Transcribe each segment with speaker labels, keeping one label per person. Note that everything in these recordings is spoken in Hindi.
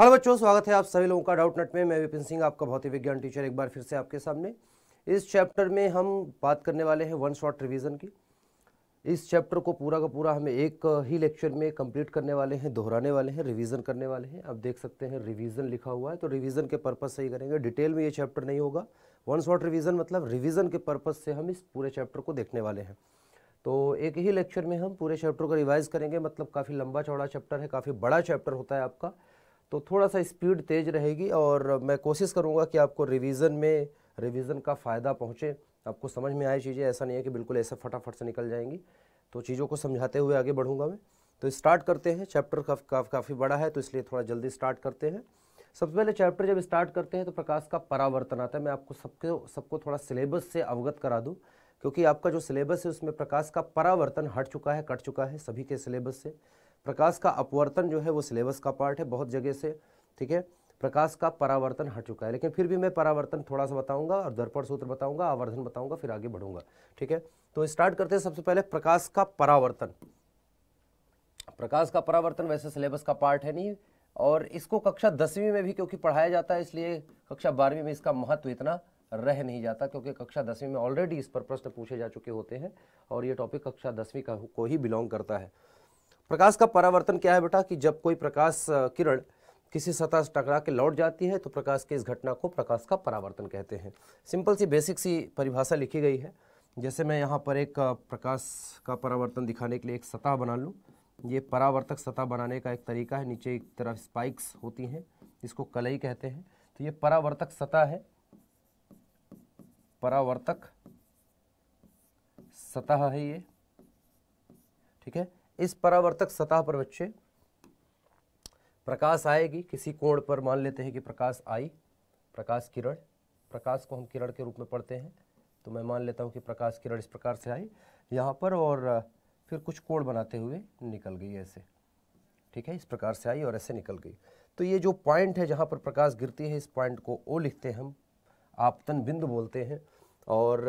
Speaker 1: हेलो बच्चों स्वागत है आप सभी लोगों का डाउट नट में मैं विपिन सिंह आपका भौतिक विज्ञान टीचर एक बार फिर से आपके सामने इस चैप्टर में हम बात करने वाले हैं वन शॉट रिवीजन की इस चैप्टर को पूरा का पूरा हमें एक ही लेक्चर में कंप्लीट करने वाले हैं दोहराने वाले हैं रिवीजन करने वाले हैं आप देख सकते हैं रिवीजन लिखा हुआ है तो रिवीजन के पर्पज़ से ही करेंगे डिटेल में ये चैप्टर नहीं होगा वन शॉट रिवीजन मतलब रिवीजन के पर्पज़ से हम इस पूरे चैप्टर को देखने वाले हैं तो एक ही लेक्चर में हम पूरे चैप्टर को रिवाइज़ करेंगे मतलब काफ़ी लंबा चौड़ा चैप्टर है काफ़ी बड़ा चैप्टर होता है आपका तो थोड़ा सा स्पीड तेज़ रहेगी और मैं कोशिश करूँगा कि आपको रिवीज़न में रिवीज़न का फ़ायदा पहुँचे आपको समझ में आए चीज़ें ऐसा नहीं है कि बिल्कुल ऐसे फटाफट से निकल जाएंगी तो चीज़ों को समझाते हुए आगे बढ़ूँगा मैं तो स्टार्ट करते हैं चैप्टर का, काफ, काफ़ी बड़ा है तो इसलिए थोड़ा जल्दी स्टार्ट करते हैं सबसे पहले चैप्टर जब स्टार्ट करते हैं तो प्रकाश का परावर्तन आता है मैं आपको सबके सबको थोड़ा सिलेबस से अवगत करा दूँ क्योंकि आपका जो सिलेबस है उसमें प्रकाश का परावर्तन हट चुका है कट चुका है सभी के सिलेबस से प्रकाश का अपवर्तन जो है वो सिलेबस का पार्ट है बहुत जगह से ठीक है प्रकाश का परावर्तन हट चुका है लेकिन फिर भी मैं परावर्तन थोड़ा सा बताऊंगा और दर्पण सूत्र बताऊंगा आवर्धन बताऊंगा फिर आगे बढ़ूंगा ठीक है तो स्टार्ट करते हैं सबसे पहले प्रकाश का परावर्तन प्रकाश का परावर्तन वैसे सिलेबस का पार्ट है नहीं और इसको कक्षा दसवीं में भी क्योंकि पढ़ाया जाता है इसलिए कक्षा बारहवीं में इसका महत्व इतना रह नहीं जाता क्योंकि कक्षा दसवीं में ऑलरेडी इस पर प्रश्न पूछे जा चुके होते हैं और ये टॉपिक कक्षा दसवीं का को ही बिलोंग करता है प्रकाश का परावर्तन क्या है बेटा कि जब कोई प्रकाश किरण किसी सतह से टकरा के लौट जाती है तो प्रकाश की इस घटना को प्रकाश का परावर्तन कहते हैं सिंपल सी बेसिक सी परिभाषा लिखी गई है जैसे मैं यहाँ पर एक प्रकाश का परावर्तन दिखाने के लिए एक सतह बना लूँ ये परावर्तक सतह बनाने का एक तरीका है नीचे एक तरफ स्पाइक्स होती हैं इसको कलई कहते हैं तो ये परावर्तक सतह है परावर्तक सतह है ये ठीक है इस परावर्तक सतह पर बच्चे प्रकाश आएगी किसी कोण पर मान लेते हैं कि प्रकाश आई प्रकाश किरण प्रकाश को हम किरण के रूप में पढ़ते हैं तो मैं मान लेता हूँ कि प्रकाश किरण इस प्रकार से आई यहाँ पर और फिर कुछ कोण बनाते हुए निकल गई ऐसे ठीक है इस प्रकार से आई और ऐसे निकल गई तो ये जो पॉइंट है जहाँ पर प्रकाश गिरती है इस पॉइंट को ओ लिखते हैं हम आपतन बिंदु बोलते हैं और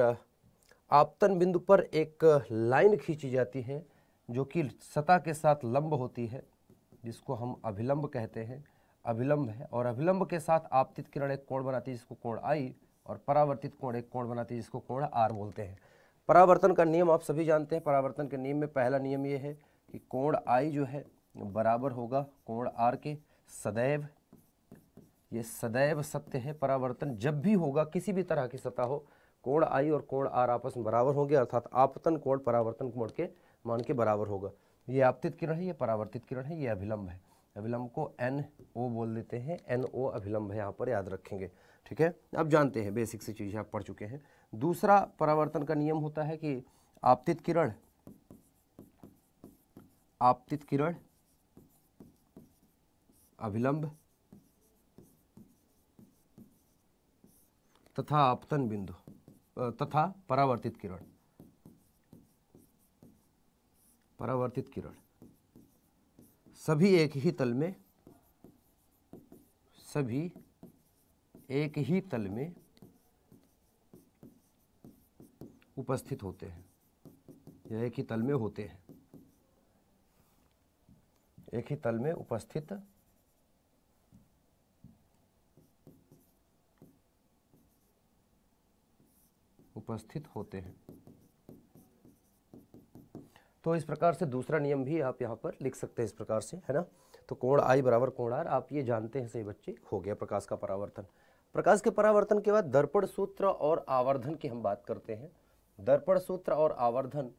Speaker 1: आपतन बिंदु पर एक लाइन खींची जाती है जो कि सतह के साथ लंब होती है जिसको हम अभिलंब कहते हैं अभिलंब है और अभिलंब के साथ आपतित किरण एक कोण बनाती है जिसको कोण आई और परावर्तित कोण एक कोण बनाती है जिसको कोण आर बोलते हैं परावर्तन का नियम आप सभी जानते हैं परावर्तन के नियम में पहला नियम ये है कि कोण आई जो है बराबर होगा कोण आर के सदैव ये सदैव सत्य है परावर्तन जब भी होगा किसी भी तरह की सतह हो कोण आई और कोण आर आपस में बराबर होंगे अर्थात आपतन कोण परावर्तन कोण के मान के बराबर होगा ये आपतित किरण है ये परावर्तित किरण है ये अभिलंब है अभिलंब को एन ओ बोल देते हैं एन ओ अभिलंब है यहाँ पर याद रखेंगे ठीक है आप जानते हैं बेसिक सी चीज़ें आप पढ़ चुके हैं दूसरा परावर्तन का नियम होता है कि आपतित किरण आपतित किरण अभिलंब तथा आपतन बिंदु तथा परावर्तित किरण परावर्तित किरण सभी एक ही तल में सभी एक ही तल में उपस्थित होते हैं या एक ही तल में होते हैं एक ही तल में उपस्थित उपस्थित होते हैं तो इस प्रकार से दूसरा नियम भी आप यहाँ पर लिख सकते हैं इस प्रकार से है ना तो कोण आई बराबर कोण आर आप ये जानते हैं सही बच्चे हो गया प्रकाश का परावर्तन प्रकाश के परावर्तन के बाद दर्पण सूत्र और आवर्धन की हम बात करते हैं दर्पण सूत्र और आवर्धन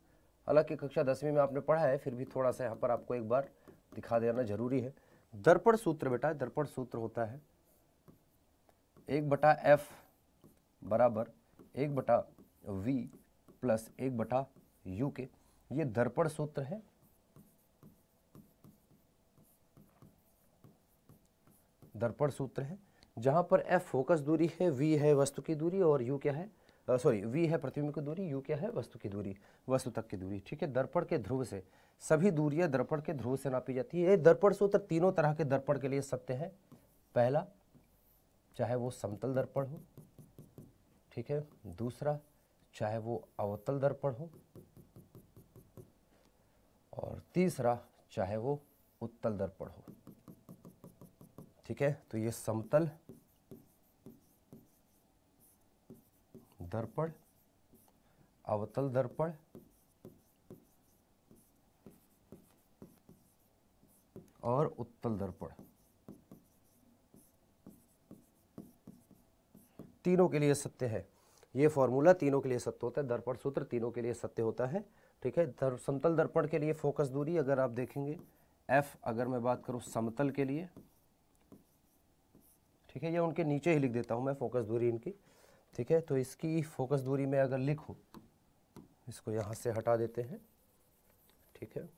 Speaker 1: हालांकि कक्षा दसवीं में आपने पढ़ा है फिर भी थोड़ा सा यहाँ पर आपको एक बार दिखा देना जरूरी है दर्पण सूत्र बेटा दर्पण सूत्र होता है एक बटा एफ बराबर एक बटा वी प्लस एक बटा यू के ये दर्पण सूत्र है दर्पण सूत्र है जहां पर एफ फोकस दूरी है वी है वस्तु की दूरी और यू क्या है सॉरी uh, वी है प्रतिबिंब की दूरी यू क्या है वस्तु की दूरी वस्तु तक की दूरी ठीक है दर्पण के ध्रुव से सभी दूरियां दर्पण के ध्रुव से नापी जाती है ये दर्पण सूत्र तीनों तरह के दर्पण के लिए सत्य है पहला चाहे वो समतल दर्पण हो ठीक है दूसरा चाहे वो अवतल दर्पण हो और तीसरा चाहे वो उत्तल दर्पण हो ठीक है तो ये समतल दर्पण अवतल दर्पण और उत्तल दर्पण तीनों के लिए सत्य है ये फॉर्मूला तीनों के लिए सत्य होता है दर्पण सूत्र तीनों के लिए सत्य होता है ठीक है दर, समतल दर्पण के लिए फोकस दूरी अगर आप देखेंगे एफ अगर मैं बात करूँ समतल के लिए ठीक है या उनके नीचे ही लिख देता हूँ मैं फोकस दूरी इनकी ठीक है तो इसकी फोकस दूरी में अगर लिखूँ इसको यहाँ से हटा देते हैं ठीक है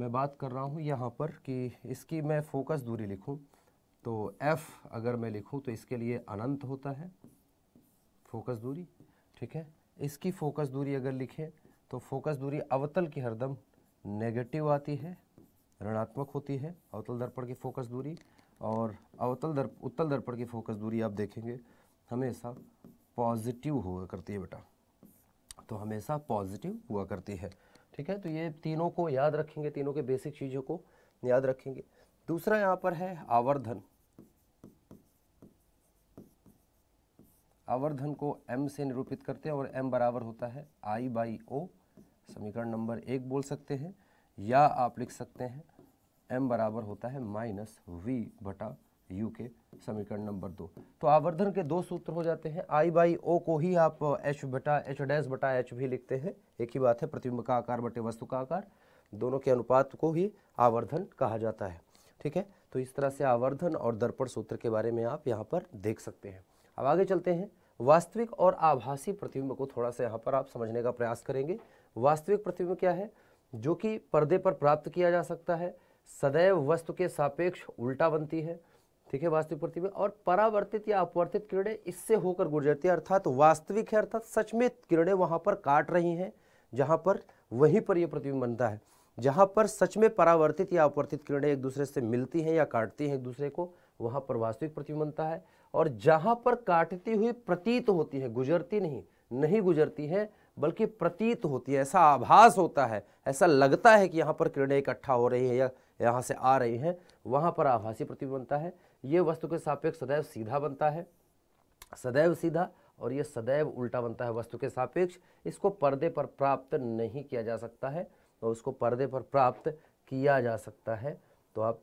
Speaker 1: मैं बात कर रहा हूँ यहाँ पर कि इसकी मैं फोकस दूरी लिखूँ तो एफ़ अगर मैं लिखूँ तो इसके लिए अनंत होता है फोकस दूरी ठीक है इसकी फोकस दूरी अगर लिखें तो फोकस दूरी अवतल की हरदम नेगेटिव आती है ऋणात्मक होती है अवतल दर्पण की फोकस दूरी और अवतल दर्प उत्तल दर्पण की फोकस दूरी आप देखेंगे हमेशा पॉजिटिव हुआ करती है बेटा तो हमेशा पॉजिटिव हुआ करती है ठीक है तो ये तीनों को याद रखेंगे तीनों के बेसिक चीज़ों को याद रखेंगे दूसरा यहाँ पर है आवर्धन आवर्धन को m से निरूपित करते हैं और m बराबर होता है i बाई ओ समीकरण नंबर एक बोल सकते हैं या आप लिख सकते हैं एम बराबर होता है माइनस वी बटा यू के समीकरण नंबर दो तो आवर्धन के दो सूत्र हो जाते हैं आई बाई ओ को ही आप एच बटा एच डैश बटा एच भी लिखते हैं एक ही बात है प्रतिबिंब का आकार बटे वस्तु का आकार दोनों के अनुपात को ही आवर्धन कहा जाता है ठीक है तो इस तरह से आवर्धन और दर्पण सूत्र के बारे में आप यहाँ पर देख सकते हैं अब आगे चलते हैं वास्तविक और आभासी प्रतिबिंब को थोड़ा सा यहाँ पर आप समझने का प्रयास करेंगे वास्तविक प्रतिबिंब क्या है जो कि पर्दे पर प्राप्त किया जा सकता है सदैव वस्तु के सापेक्ष उल्टा बनती है ठीक है वास्तविक प्रतिबिंब और परावर्तित या अपवर्तित किरणें इससे होकर गुजरती है अर्थात वास्तविक है अर्थात सच में किरणें वहाँ पर काट रही हैं जहाँ पर वहीं पर यह प्रतिबिंब बनता है जहाँ पर सच में परावर्तित या अपवर्तित किरणें एक दूसरे से मिलती हैं या काटती हैं एक दूसरे को वहाँ पर वास्तविक प्रतिबिंब बनता है और जहाँ पर काटती हुई प्रतीत होती है गुजरती नहीं नहीं गुजरती है बल्कि प्रतीत होती है ऐसा आभास होता है ऐसा लगता है कि यहाँ पर किरणें इकट्ठा हो रही है या यहाँ से आ रही हैं वहाँ पर आभासी प्रतीत बनता है ये वस्तु के सापेक्ष सदैव सीधा बनता है सदैव सीधा और ये सदैव उल्टा बनता है वस्तु के सापेक्ष इसको पर्दे पर प्राप्त नहीं किया जा सकता है और उसको पर्दे पर प्राप्त किया जा सकता है तो आप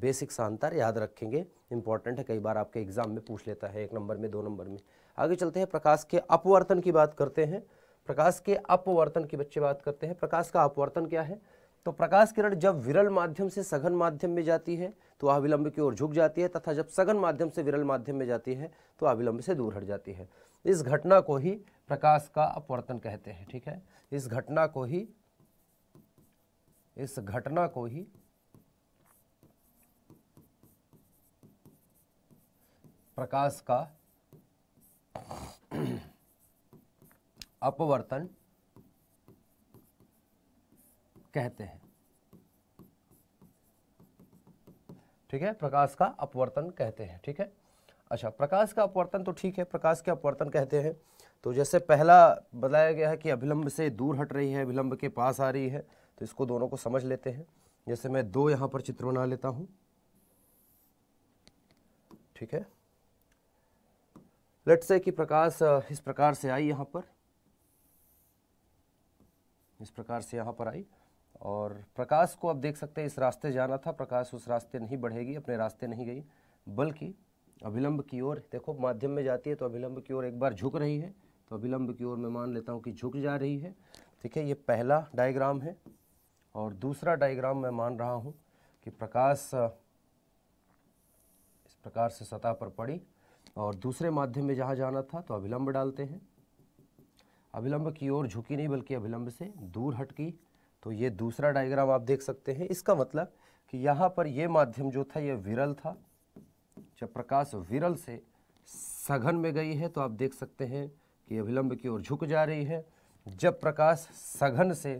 Speaker 1: बेसिक शांतर याद रखेंगे इंपॉर्टेंट है कई बार आपके एग्जाम में पूछ लेता है एक नंबर में दो नंबर में आगे चलते हैं प्रकाश के अपवर्तन की बात करते हैं प्रकाश के अपवर्तन की बच्चे बात करते हैं प्रकाश का अपवर्तन क्या है तो प्रकाश किरण जब विरल माध्यम से सघन माध्यम में जाती है तो अविलंब की ओर झुक जाती है तथा जब सघन माध्यम से विरल माध्यम में जाती है तो अविलंब से दूर हट जाती है इस घटना को ही प्रकाश का अपवर्तन कहते हैं ठीक है इस घटना को ही इस घटना को ही प्रकाश का अपवर्तन कहते हैं ठीक है प्रकाश का अपवर्तन कहते हैं ठीक है अच्छा प्रकाश का अपवर्तन तो ठीक है प्रकाश के अपवर्तन कहते हैं तो जैसे पहला बताया गया है कि अभिलंब से दूर हट रही है अभिलंब के पास आ रही है तो इसको दोनों को समझ लेते हैं जैसे मैं दो यहां पर चित्र बना लेता हूं ठीक है लेट्स से कि प्रकाश इस प्रकार से आई यहां पर इस प्रकार से यहाँ पर आई और प्रकाश को आप देख सकते हैं इस रास्ते जाना था प्रकाश उस रास्ते नहीं बढ़ेगी अपने रास्ते नहीं गई बल्कि अभिलंब की ओर देखो माध्यम में जाती है तो अभिलंब की ओर एक बार झुक रही है तो अभिलंब की ओर मैं मान लेता हूँ कि झुक जा रही है ठीक है ये पहला डायग्राम है और दूसरा डायग्राम मैं मान रहा हूँ कि प्रकाश इस प्रकार से सतह पर पड़ी और दूसरे माध्यम में जहाँ जाना था तो अभिलंब डालते हैं अभिलंब की ओर झुकी नहीं बल्कि अभिलंब से दूर हटकी तो ये दूसरा डायग्राम आप देख सकते हैं इसका मतलब कि यहाँ पर यह माध्यम जो था यह विरल था जब प्रकाश विरल से सघन में गई है तो आप देख सकते हैं कि अभिलंब की ओर झुक जा रही है जब प्रकाश सघन से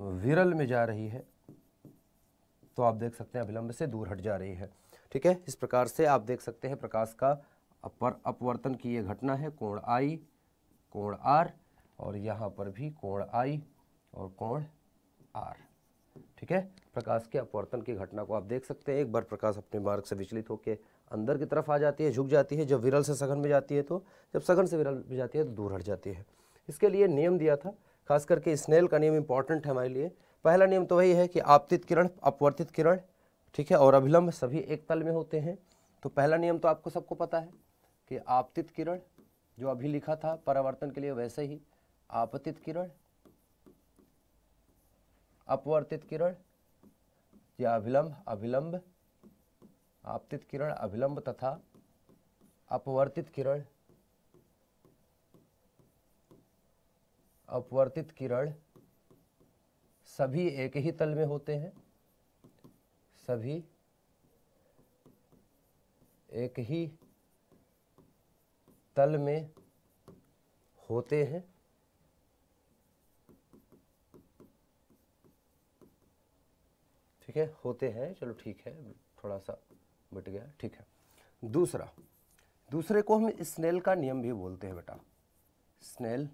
Speaker 1: विरल में जा रही है तो आप देख सकते हैं अभिलंब से दूर हट जा रही है ठीक है इस प्रकार से आप देख सकते हैं प्रकाश का अपर अपवर्तन की ये घटना है कोण आई कोण आर और यहाँ पर भी कोण आई और कोण आर ठीक है प्रकाश के अपवर्तन की घटना को आप देख सकते हैं एक बार प्रकाश अपने मार्ग से विचलित होकर अंदर की तरफ आ जाती है झुक जाती है जब विरल से सघन में जाती है तो जब सघन से विरल में जाती है तो दूर हट जाती है इसके लिए नियम दिया था खास करके स्नेल का नियम इंपॉर्टेंट है हमारे लिए पहला नियम तो वही है कि आपतित किरण अपवर्तित किरण ठीक है और अभिलंब सभी एक तल में होते हैं तो पहला नियम तो आपको सबको पता है कि आपतित किरण जो अभी लिखा था परावर्तन के लिए वैसे ही आपतित किरण अपवर्तित किरण या अभिलंब अभिलंब आपतित किरण अभिलंब तथा अपवर्तित किरण अपवर्तित किरण सभी एक ही तल में होते हैं सभी एक ही तल में होते हैं ठीक है होते हैं चलो ठीक है थोड़ा सा बट गया ठीक है दूसरा दूसरे को हम स्नेल का नियम भी बोलते हैं बेटा स्नेल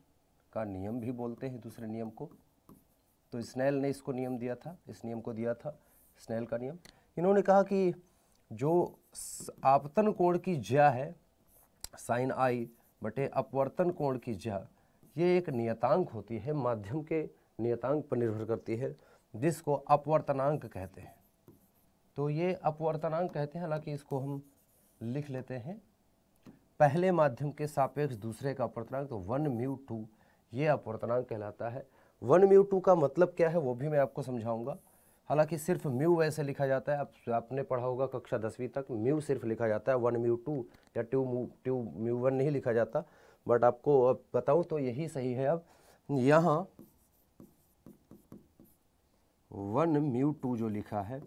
Speaker 1: का नियम भी बोलते हैं दूसरे नियम को तो स्नेल ने इसको नियम दिया था इस नियम को दिया था स्नेल का नियम इन्होंने कहा कि जो आपतन कोण की ज्या है साइन आई बटे अपवर्तन कोण की जा ये एक नियतांक होती है माध्यम के नियतांक पर निर्भर करती है जिसको अपवर्तनांक कहते हैं तो ये अपवर्तनांक कहते हैं हालांकि इसको हम लिख लेते हैं पहले माध्यम के सापेक्ष दूसरे का अपवर्तनांक तो वन म्यू टू ये अपवर्तनांक कहलाता है वन म्यू टू का मतलब क्या है वो भी मैं आपको समझाऊंगा हालांकि सिर्फ म्यू वैसे लिखा जाता है आप, आपने पढ़ा होगा कक्षा दसवीं तक म्यू सिर्फ लिखा जाता है वन म्यू टू या two mu two mu one नहीं लिखा जाता बट आपको अब बताऊँ तो यही सही है अब यहाँ वन म्यू टू जो लिखा है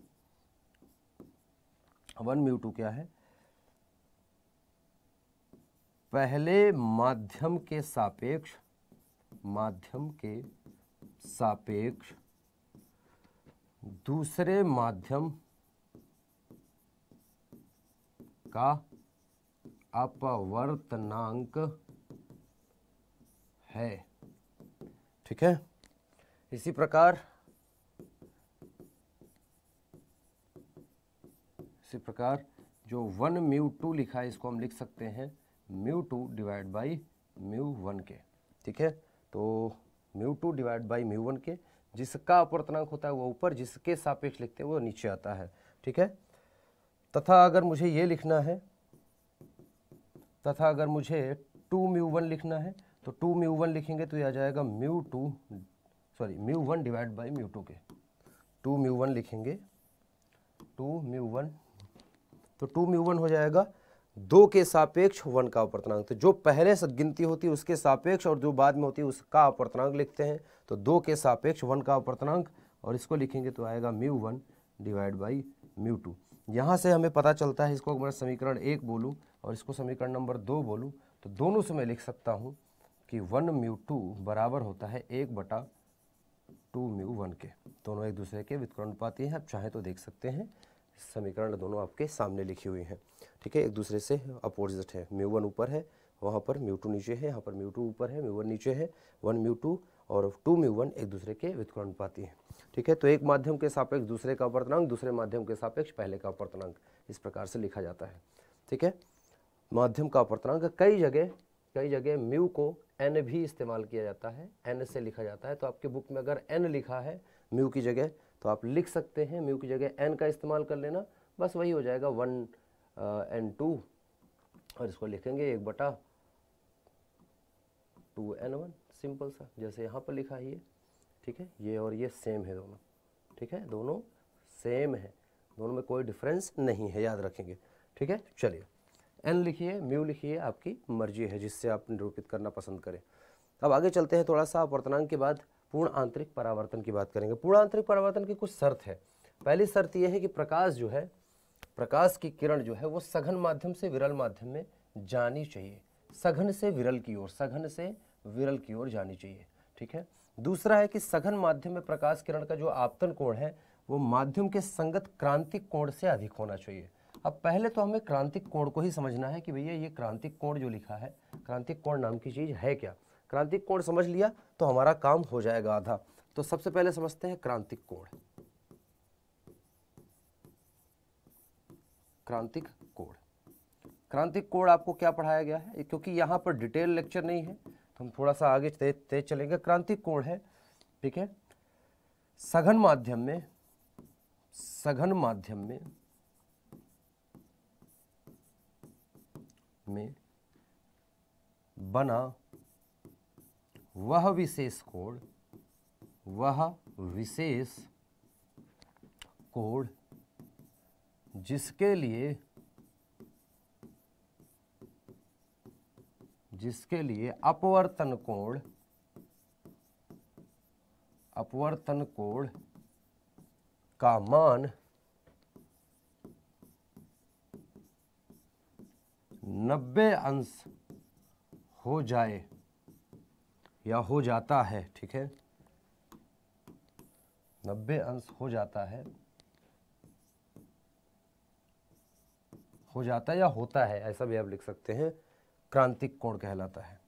Speaker 1: वन म्यू टू क्या है पहले माध्यम के सापेक्ष माध्यम के सापेक्ष दूसरे माध्यम का अपवर्तनांक है ठीक है इसी प्रकार इसी प्रकार जो वन म्यू टू लिखा है इसको हम लिख सकते हैं mu two divide by mu one के ठीक है तो mu two divide by mu one के जिसका अपवर्तनांक होता है वो ऊपर जिसके सापेक्ष लिखते हैं वो नीचे आता है ठीक है तथा अगर मुझे ये लिखना है तथा अगर मुझे टू म्यू वन लिखना है तो टू म्यू वन लिखेंगे तो ये आ जाएगा mu two sorry mu one divide by mu two के टू म्यू वन लिखेंगे टू म्यू वन तो टू म्यू वन हो जाएगा दो के सापेक्ष वन का अपवर्तनांक तो जो पहले से गिनती होती है उसके सापेक्ष और जो बाद में होती है उसका अपवर्तनांक लिखते हैं तो दो के सापेक्ष वन का अपवर्तनांक और इसको लिखेंगे तो आएगा mu one divide by mu two यहाँ से हमें पता चलता है इसको मैं समीकरण एक बोलूँ और इसको समीकरण नंबर दो बोलूँ तो दोनों से मैं लिख सकता हूँ कि वन म्यू टू बराबर होता है एक बटा टू म्यू वन के दोनों एक दूसरे के पाती हैं आप चाहें तो देख सकते हैं समीकरण दोनों आपके सामने लिखी हुई हैं ठीक है एक दूसरे से अपोजिट है म्यू वन ऊपर है वहाँ पर म्यू टू नीचे है यहाँ पर म्यू टू ऊपर है म्यू वन नीचे है वन म्यू टू और टू म्यू वन एक दूसरे के पाती हैं ठीक है तो एक माध्यम के सापेक्ष दूसरे का अपर्तनांक दूसरे माध्यम के सापेक्ष पहले का अपर्तनांक इस प्रकार से लिखा जाता है ठीक है माध्यम का अपर्तनांक कई जगह कई जगह म्यू को एन भी इस्तेमाल किया जाता है एन से लिखा जाता है तो आपके बुक में अगर एन लिखा है म्यू की जगह तो आप लिख सकते हैं म्यू की जगह एन का इस्तेमाल कर लेना बस वही हो जाएगा वन एन टू और इसको लिखेंगे एक बटा टू एन वन सिंपल सा जैसे यहाँ पर लिखा ही है ठीक है ये और ये सेम है दोनों ठीक है दोनों सेम है दोनों में कोई डिफरेंस नहीं है याद रखेंगे ठीक है चलिए एन लिखिए म्यू लिखिए आपकी मर्जी है जिससे आप निरूपित करना पसंद करें अब आगे चलते हैं थोड़ा सा अपवर्तनांक के बाद पूर्ण आंतरिक परावर्तन की बात करेंगे पूर्ण आंतरिक परावर्तन की कुछ शर्त है पहली शर्त यह है कि प्रकाश जो है प्रकाश की किरण जो है वो सघन माध्यम से विरल माध्यम में जानी चाहिए सघन से विरल की ओर सघन से विरल की ओर जानी चाहिए ठीक है दूसरा है कि सघन माध्यम में प्रकाश किरण का जो आपतन कोण है वो माध्यम के संगत क्रांतिक कोण से अधिक होना चाहिए अब पहले तो हमें क्रांतिक कोण को ही समझना है कि भैया ये क्रांतिक कोण जो लिखा है क्रांतिक कोण नाम की चीज़ है क्या क्रांतिक कोण समझ लिया तो हमारा काम हो जाएगा आधा तो सबसे पहले समझते हैं क्रांतिक कोण क्रांतिक कोण क्रांतिक कोण आपको क्या पढ़ाया गया है क्योंकि यहां पर डिटेल लेक्चर नहीं है तो हम थोड़ा सा आगे तेज ते चलेंगे क्रांतिक कोण है ठीक है सघन माध्यम में सघन माध्यम में में बना वह विशेष कोड वह विशेष कोड जिसके लिए जिसके लिए अपवर्तन कोण अपवर्तन कोण का मान नब्बे अंश हो जाए या हो जाता है ठीक है नब्बे अंश हो जाता है हो जाता है या होता है ऐसा भी आप लिख सकते हैं क्रांतिक कोण कहलाता है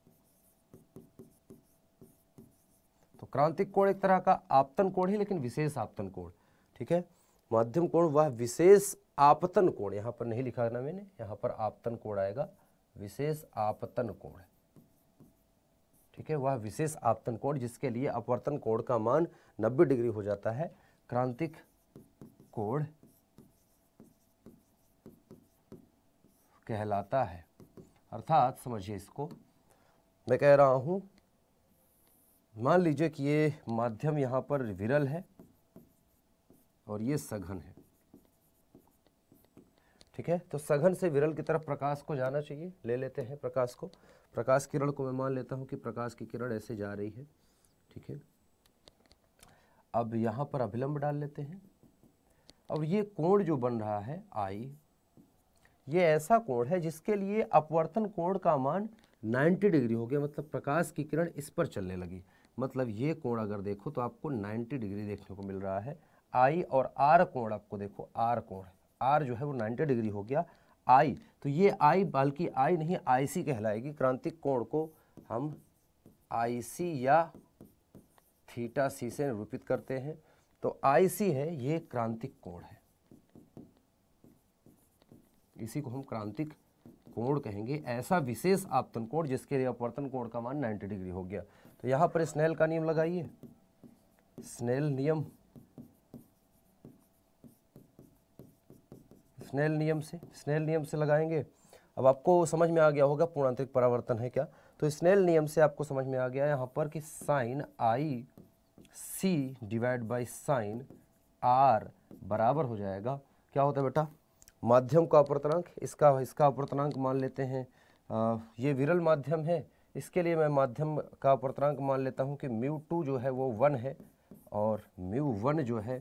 Speaker 1: तो क्रांतिक कोण एक तरह का आपतन कोण है लेकिन विशेष आपतन कोण ठीक है माध्यम कोण वह विशेष आपतन कोण यहां पर नहीं लिखा ना मैंने यहां पर आपतन कोण आएगा विशेष आपतन कोण ठीक है वह विशेष आपतन कोण जिसके लिए अपवर्तन कोण का मान 90 डिग्री हो जाता है क्रांतिक कोण कहलाता है अर्थात समझिए इसको मैं कह रहा हूं मान लीजिए कि ये माध्यम यहां पर विरल है और ये सघन है ठीक है तो सघन से विरल की तरफ प्रकाश को जाना चाहिए ले लेते हैं प्रकाश को प्रकाश किरण को मैं मान लेता हूँ कि प्रकाश की किरण ऐसे जा रही है ठीक है अब यहाँ पर अभिलंब डाल लेते हैं अब ये कोण जो बन रहा है आई ये ऐसा कोण है जिसके लिए अपवर्तन कोण का मान 90 डिग्री हो गया मतलब प्रकाश की किरण इस पर चलने लगी मतलब ये कोण अगर देखो तो आपको 90 डिग्री देखने को मिल रहा है आई और आर कोण आपको देखो आर कोण आर जो है वो 90 डिग्री हो गया आई तो ये आई बल्कि आई नहीं आईसी कहलाएगी क्रांतिक कोण को हम आईसी या थीटा सी से निरूपित करते हैं तो आईसी है ये क्रांतिक कोण है इसी को हम क्रांतिक कोण कहेंगे ऐसा विशेष आपतन कोण जिसके लिए अपवर्तन कोण का मान 90 डिग्री हो गया तो यहां पर स्नेल का नियम लगाइए स्नेल नियम स्नेल नियम से स्नेल नियम से लगाएंगे अब आपको समझ में आ गया होगा पूर्णांतरिक परावर्तन है क्या तो स्नेल नियम से आपको समझ में आ गया यहाँ पर कि sine I C divide by sine R बराबर हो जाएगा क्या होता है बेटा माध्यम का अपवर्तनांक इसका इसका अपरतनांक मान लेते हैं आ, ये विरल माध्यम है इसके लिए मैं माध्यम का अपवर्तनांक मान लेता हूँ कि म्यू टू जो है वो वन है और म्यू वन जो है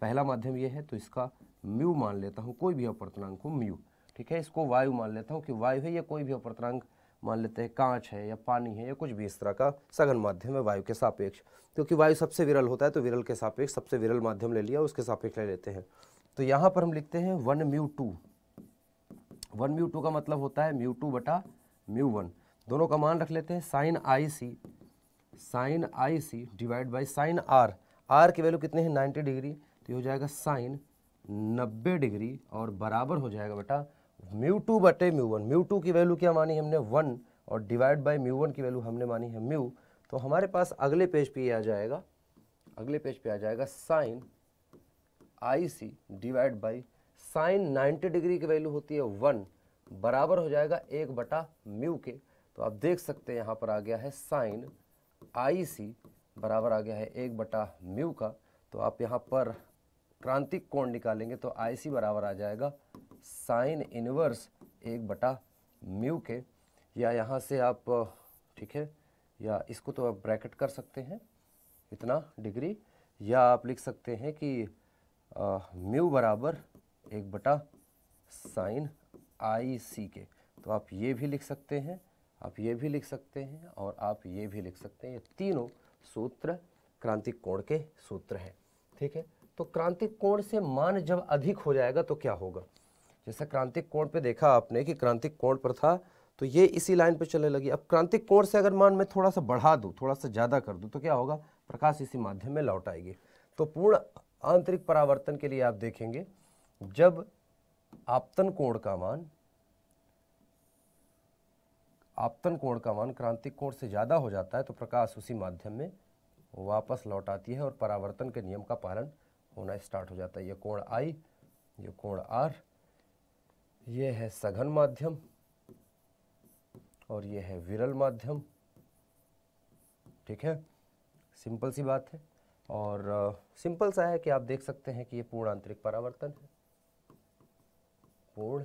Speaker 1: पहला माध्यम ये है तो इसका म्यू मान लेता हूँ कोई भी अपर्तनांक हो म्यू ठीक है इसको वायु मान लेता हूँ कि वायु है या कोई भी अपर्तनांक मान लेते हैं कांच है या पानी है या कुछ भी इस तरह का सघन माध्यम है वायु के सापेक्ष क्योंकि वायु सबसे विरल होता है तो विरल के सापेक्ष सबसे विरल माध्यम ले लिया उसके सापेक्ष ले लेते हैं तो यहाँ पर हम लिखते हैं one mu two one mu two का मतलब होता है म्यू टू बटा म्यू वन दोनों का मान रख लेते हैं sine I C sine I C divide by sine R R की वैल्यू कितने हैं नाइन्टी डिग्री तो ये हो जाएगा साइन नब्बे डिग्री और बराबर हो जाएगा बेटा म्यू टू बटे म्यू वन म्यू टू की वैल्यू क्या मानी हमने वन और डिवाइड बाय म्यू वन की वैल्यू हमने मानी है म्यू तो हमारे पास अगले पेज पे आ जाएगा अगले पेज पे आ जाएगा sine I C divide by sine ninety degree की वैल्यू होती है वन बराबर हो जाएगा एक बटा म्यू के तो आप देख सकते हैं यहाँ पर आ गया है साइन आई सी बराबर आ गया है एक बटा म्यू का तो आप यहाँ पर क्रांतिक कोण निकालेंगे तो आई सी बराबर आ जाएगा साइन इनवर्स एक बटा म्यू के या यहाँ से आप ठीक है या इसको तो आप ब्रैकेट कर सकते हैं इतना डिग्री या आप लिख सकते हैं कि म्यू बराबर एक बटा साइन आई सी के तो आप ये भी लिख सकते हैं आप ये भी लिख सकते हैं और आप ये भी लिख सकते हैं तीनों सूत्र क्रांतिक कोण के सूत्र हैं ठीक है तो क्रांतिक कोण से मान जब अधिक हो जाएगा तो क्या होगा जैसा क्रांतिक कोण पे देखा आपने कि क्रांतिक कोण पर था तो ये इसी लाइन पे चलने लगी अब क्रांतिक कोण से अगर मान मैं थोड़ा सा बढ़ा दूँ थोड़ा सा ज़्यादा कर दूँ तो क्या होगा प्रकाश इसी माध्यम में लौट आएगी तो पूर्ण आंतरिक परावर्तन के लिए आप देखेंगे जब आपतन कोण का मान आपतन कोण का मान क्रांतिक कोण से ज़्यादा हो जाता है तो प्रकाश उसी माध्यम में वापस लौट आती है और परावर्तन के नियम का पालन होना स्टार्ट हो जाता है ये कोण आई ये कोण आर ये है सघन माध्यम और ये है विरल माध्यम ठीक है सिंपल सी बात है और आ, सिंपल सा है कि आप देख सकते हैं कि ये पूर्ण आंतरिक परावर्तन है पूर्ण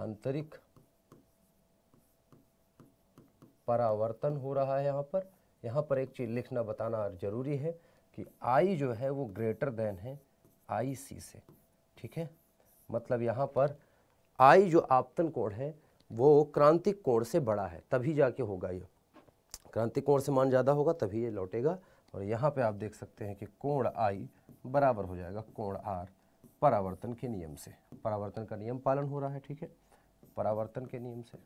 Speaker 1: आंतरिक परावर्तन हो रहा है यहाँ पर यहाँ पर एक चीज़ लिखना बताना ज़रूरी है कि आई जो है वो ग्रेटर देन है आई सी से ठीक है मतलब यहाँ पर आई जो आपतन कोण है वो क्रांतिक कोण से बड़ा है तभी जाके होगा ये क्रांतिक कोण से मान ज़्यादा होगा तभी ये लौटेगा और यहाँ पे आप देख सकते हैं कि कोण आई बराबर हो जाएगा कोण आर परावर्तन के नियम से परावर्तन का नियम पालन हो रहा है ठीक है परावर्तन के नियम से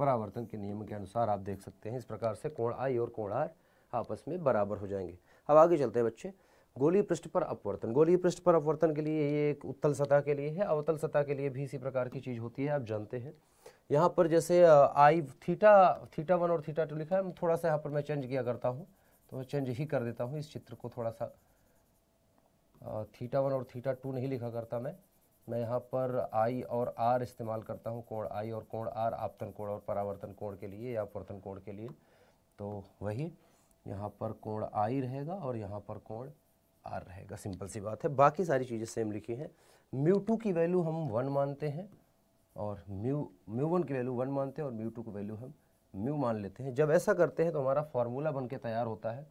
Speaker 1: परावर्तन के नियम के अनुसार आप देख सकते हैं इस प्रकार से कोण आई और कोण आर आपस में बराबर हो जाएंगे अब आगे चलते हैं बच्चे गोली पृष्ठ पर अपवर्तन गोली पृष्ठ पर अपवर्तन के लिए ये एक उत्तल सतह के लिए है अवतल सतह के लिए भी इसी प्रकार की चीज़ होती है आप जानते हैं यहाँ पर जैसे आई थीटा थीटा वन और थीटा टू लिखा है थोड़ा सा यहाँ पर मैं चेंज किया करता हूँ तो मैं चेंज ही कर देता हूँ इस चित्र को थोड़ा सा थीटा वन और थीटा टू नहीं लिखा करता मैं मैं यहाँ पर आई और आर इस्तेमाल करता हूँ कोण आई और कोण आर आपतन कोण और परावर्तन कोण के लिए या अपवर्तन कोण के लिए तो वही यहाँ पर कोण आई रहेगा और यहाँ पर कोण आर रहेगा सिंपल सी बात है बाकी सारी चीज़ें सेम लिखी हैं म्यू टू की वैल्यू हम वन मानते हैं और म्यू म्यू वन की वैल्यू वन मानते हैं और म्यू टू की वैल्यू हम म्यू मान लेते हैं जब ऐसा करते हैं तो हमारा फार्मूला बन के तैयार होता है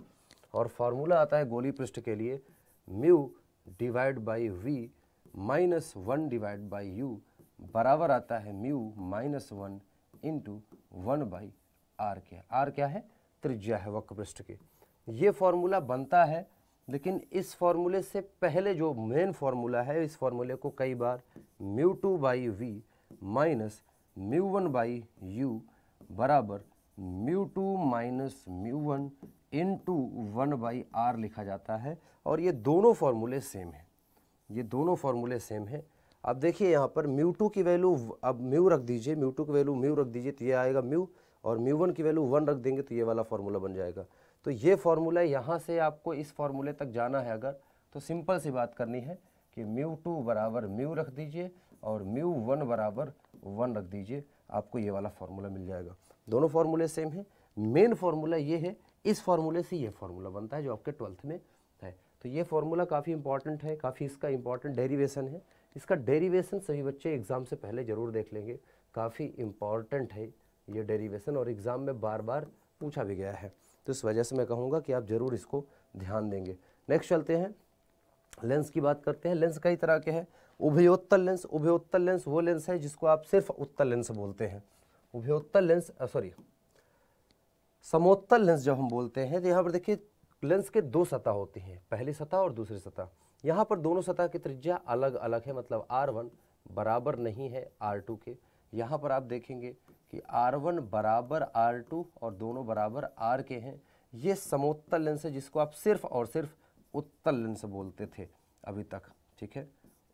Speaker 1: और फार्मूला आता है गोली पृष्ठ के लिए mu divide by V minus one divide by U बराबर आता है mu minus one into one by R क्या आर क्या है त्रिज्या है वक्रपृष्ठ के ये फॉर्मूला बनता है लेकिन इस फॉर्मूले से पहले जो मेन फार्मूला है इस फार्मूले को कई बार mu two by V minus mu one by U बराबर mu two minus mu one into one by R लिखा जाता है और ये दोनों फॉर्मूले सेम हैं ये दोनों फार्मूले सेम हैं अब देखिए यहाँ पर म्यू टू की वैल्यू अब म्यू रख दीजिए म्यू टू की वैल्यू म्यू रख दीजिए तो ये आएगा म्यू और म्यू वन की वैल्यू वन रख देंगे तो ये वाला फार्मूला बन जाएगा तो ये फार्मूला यहाँ से आपको इस फार्मूले तक जाना है अगर तो सिंपल सी बात करनी है कि म्यू टू बराबर म्यू रख दीजिए और म्यू वन बराबर वन रख दीजिए आपको ये वाला फार्मूला मिल जाएगा दोनों फार्मूले सेम है मेन फार्मूला ये है इस फार्मूले से ये फार्मूला बनता है जो आपके ट्वेल्थ में तो ये फॉर्मूला काफ़ी इंपॉर्टेंट है काफ़ी इसका इंपॉर्टेंट डेरिवेशन है इसका डेरिवेशन सभी बच्चे एग्ज़ाम से पहले ज़रूर देख लेंगे काफ़ी इम्पॉर्टेंट है ये डेरिवेशन और एग्ज़ाम में बार बार पूछा भी गया है तो इस वजह से मैं कहूँगा कि आप ज़रूर इसको ध्यान देंगे नेक्स्ट चलते हैं लेंस की बात करते हैं लेंस कई तरह के हैं उभयोत्तर लेंस उभयोत्तर लेंस वो लेंस है जिसको आप सिर्फ उत्तर लेंस बोलते हैं उभयोत्तर लेंस सॉरी समोत्तर लेंस जब हम बोलते हैं तो यहाँ पर देखिए लेंस के दो सतह होती हैं पहली सतह और दूसरी सतह यहाँ पर दोनों सतह की त्रिज्या अलग अलग है मतलब आर वन बराबर नहीं है आर टू के यहाँ पर आप देखेंगे कि आर वन बराबर आर टू और दोनों बराबर आर के हैं ये समोत्तल लेंस है जिसको आप सिर्फ और सिर्फ उत्तल लेंस बोलते थे अभी तक ठीक है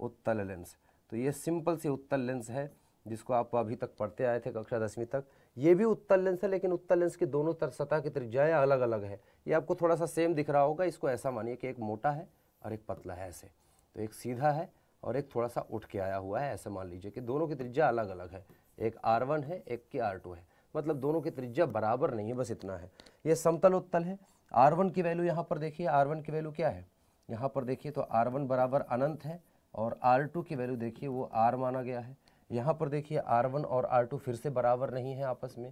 Speaker 1: उत्तल लेंस तो ये सिंपल सी उत्तल लेंस है जिसको आप अभी तक पढ़ते आए थे कक्षा दसवीं तक ये भी उत्तल लेंस है लेकिन उत्तल लेंस की दोनों तरफ सतह की त्रिज्याएं अलग अलग है ये आपको थोड़ा सा सेम दिख रहा होगा इसको ऐसा मानिए कि एक मोटा है और एक पतला है ऐसे तो एक सीधा है और एक थोड़ा सा उठ के आया हुआ है ऐसे मान लीजिए कि दोनों की त्रिज्या अलग अलग है एक आर वन है एक की आर टू है मतलब दोनों की त्रिज्या बराबर नहीं है बस इतना है ये समतल उत्तल है आर वन की वैल्यू यहाँ पर देखिए आर वन की वैल्यू क्या है यहाँ पर देखिए तो आर वन बराबर अनंत है और आर टू की वैल्यू देखिए वो आर माना गया है यहाँ पर देखिए R1 और R2 फिर से बराबर नहीं है आपस में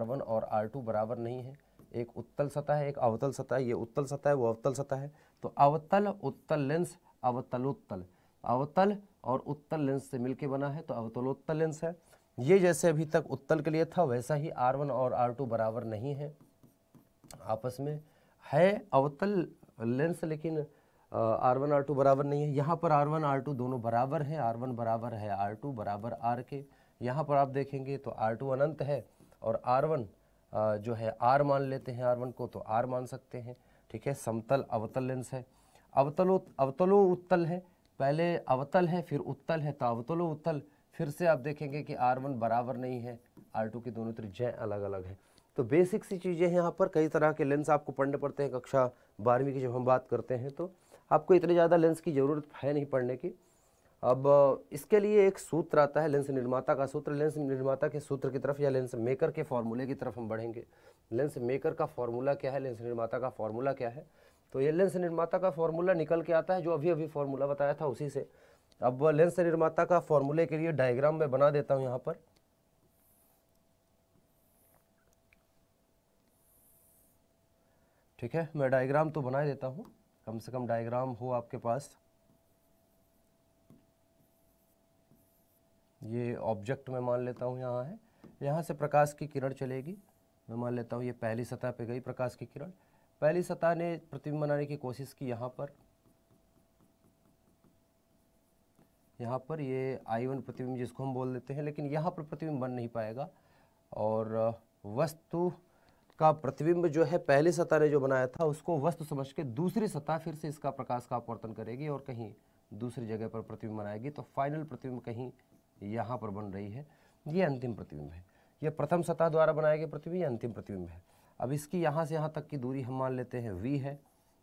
Speaker 1: R1 और R2 बराबर नहीं है एक उत्तल सतह है एक अवतल सतह है ये उत्तल सतह है वो अवतल सतह है तो अवतल उत्तल लेंस अवतलोत्तल अवतल और उत्तल लेंस से मिलके बना है तो अवतलोत्तल लेंस है ये जैसे अभी तक उत्तल के लिए था वैसा ही आर और आर बराबर नहीं है आपस में है अवतल लेंस लेकिन आर वन आर टू बराबर नहीं है यहाँ पर आर वन आर टू दोनों बराबर है आर वन बराबर है आर टू बराबर आर के यहाँ पर आप देखेंगे तो आर टू अनंत है और आर वन जो है आर मान लेते हैं आर वन को तो आर मान सकते हैं ठीक है समतल अवतल लेंस है अवतलो अवतलो उत्तल है पहले अवतल है फिर उत्तल है तो अवतलो उत्तल फिर से आप देखेंगे कि आर वन बराबर नहीं है आर टू की दोनों त्रिज्याएँ अलग अलग हैं तो बेसिक सी चीज़ें हैं यहाँ पर कई तरह के लेंस आपको पढ़ने पड़ते हैं कक्षा बारहवीं की जब हम बात करते हैं तो आपको इतने ज़्यादा लेंस की ज़रूरत है नहीं पड़ने की अब इसके लिए एक सूत्र आता है लेंस निर्माता का सूत्र लेंस निर्माता के सूत्र की तरफ या लेंस मेकर के फॉर्मूले की तरफ हम बढ़ेंगे लेंस मेकर का फॉर्मूला क्या है लेंस निर्माता का फॉर्मूला क्या है तो ये लेंस निर्माता का फॉर्मूला निकल के आता है जो अभी अभी फॉर्मूला बताया था उसी से अब लेंस निर्माता का फॉर्मूले के लिए डायग्राम मैं बना देता हूँ यहाँ पर ठीक है मैं डायग्राम तो बना देता हूँ कम से कम डायग्राम हो आपके पास ये ऑब्जेक्ट मैं मान लेता हूँ यहाँ है यहाँ से प्रकाश की किरण चलेगी मैं मान लेता हूँ ये पहली सतह पे गई प्रकाश की किरण पहली सतह ने प्रतिबिंब बनाने की कोशिश की यहाँ पर यहाँ पर ये आई वन प्रतिबिंब जिसको हम बोल देते हैं लेकिन यहाँ पर प्रतिबिंब बन नहीं पाएगा और वस्तु का प्रतिबिंब जो है पहली सतह ने जो बनाया था उसको वस्तु समझ के दूसरी सतह फिर से इसका प्रकाश का अपवर्तन करेगी और कहीं दूसरी जगह पर प्रतिबिंब बनाएगी तो फाइनल प्रतिबिंब कहीं यहाँ पर बन रही है ये अंतिम प्रतिबिंब है यह प्रथम सतह द्वारा बनाए गए प्रतिबिंब ये अंतिम प्रतिबिंब है अब इसकी यहाँ से यहाँ तक की दूरी हम मान लेते हैं वी है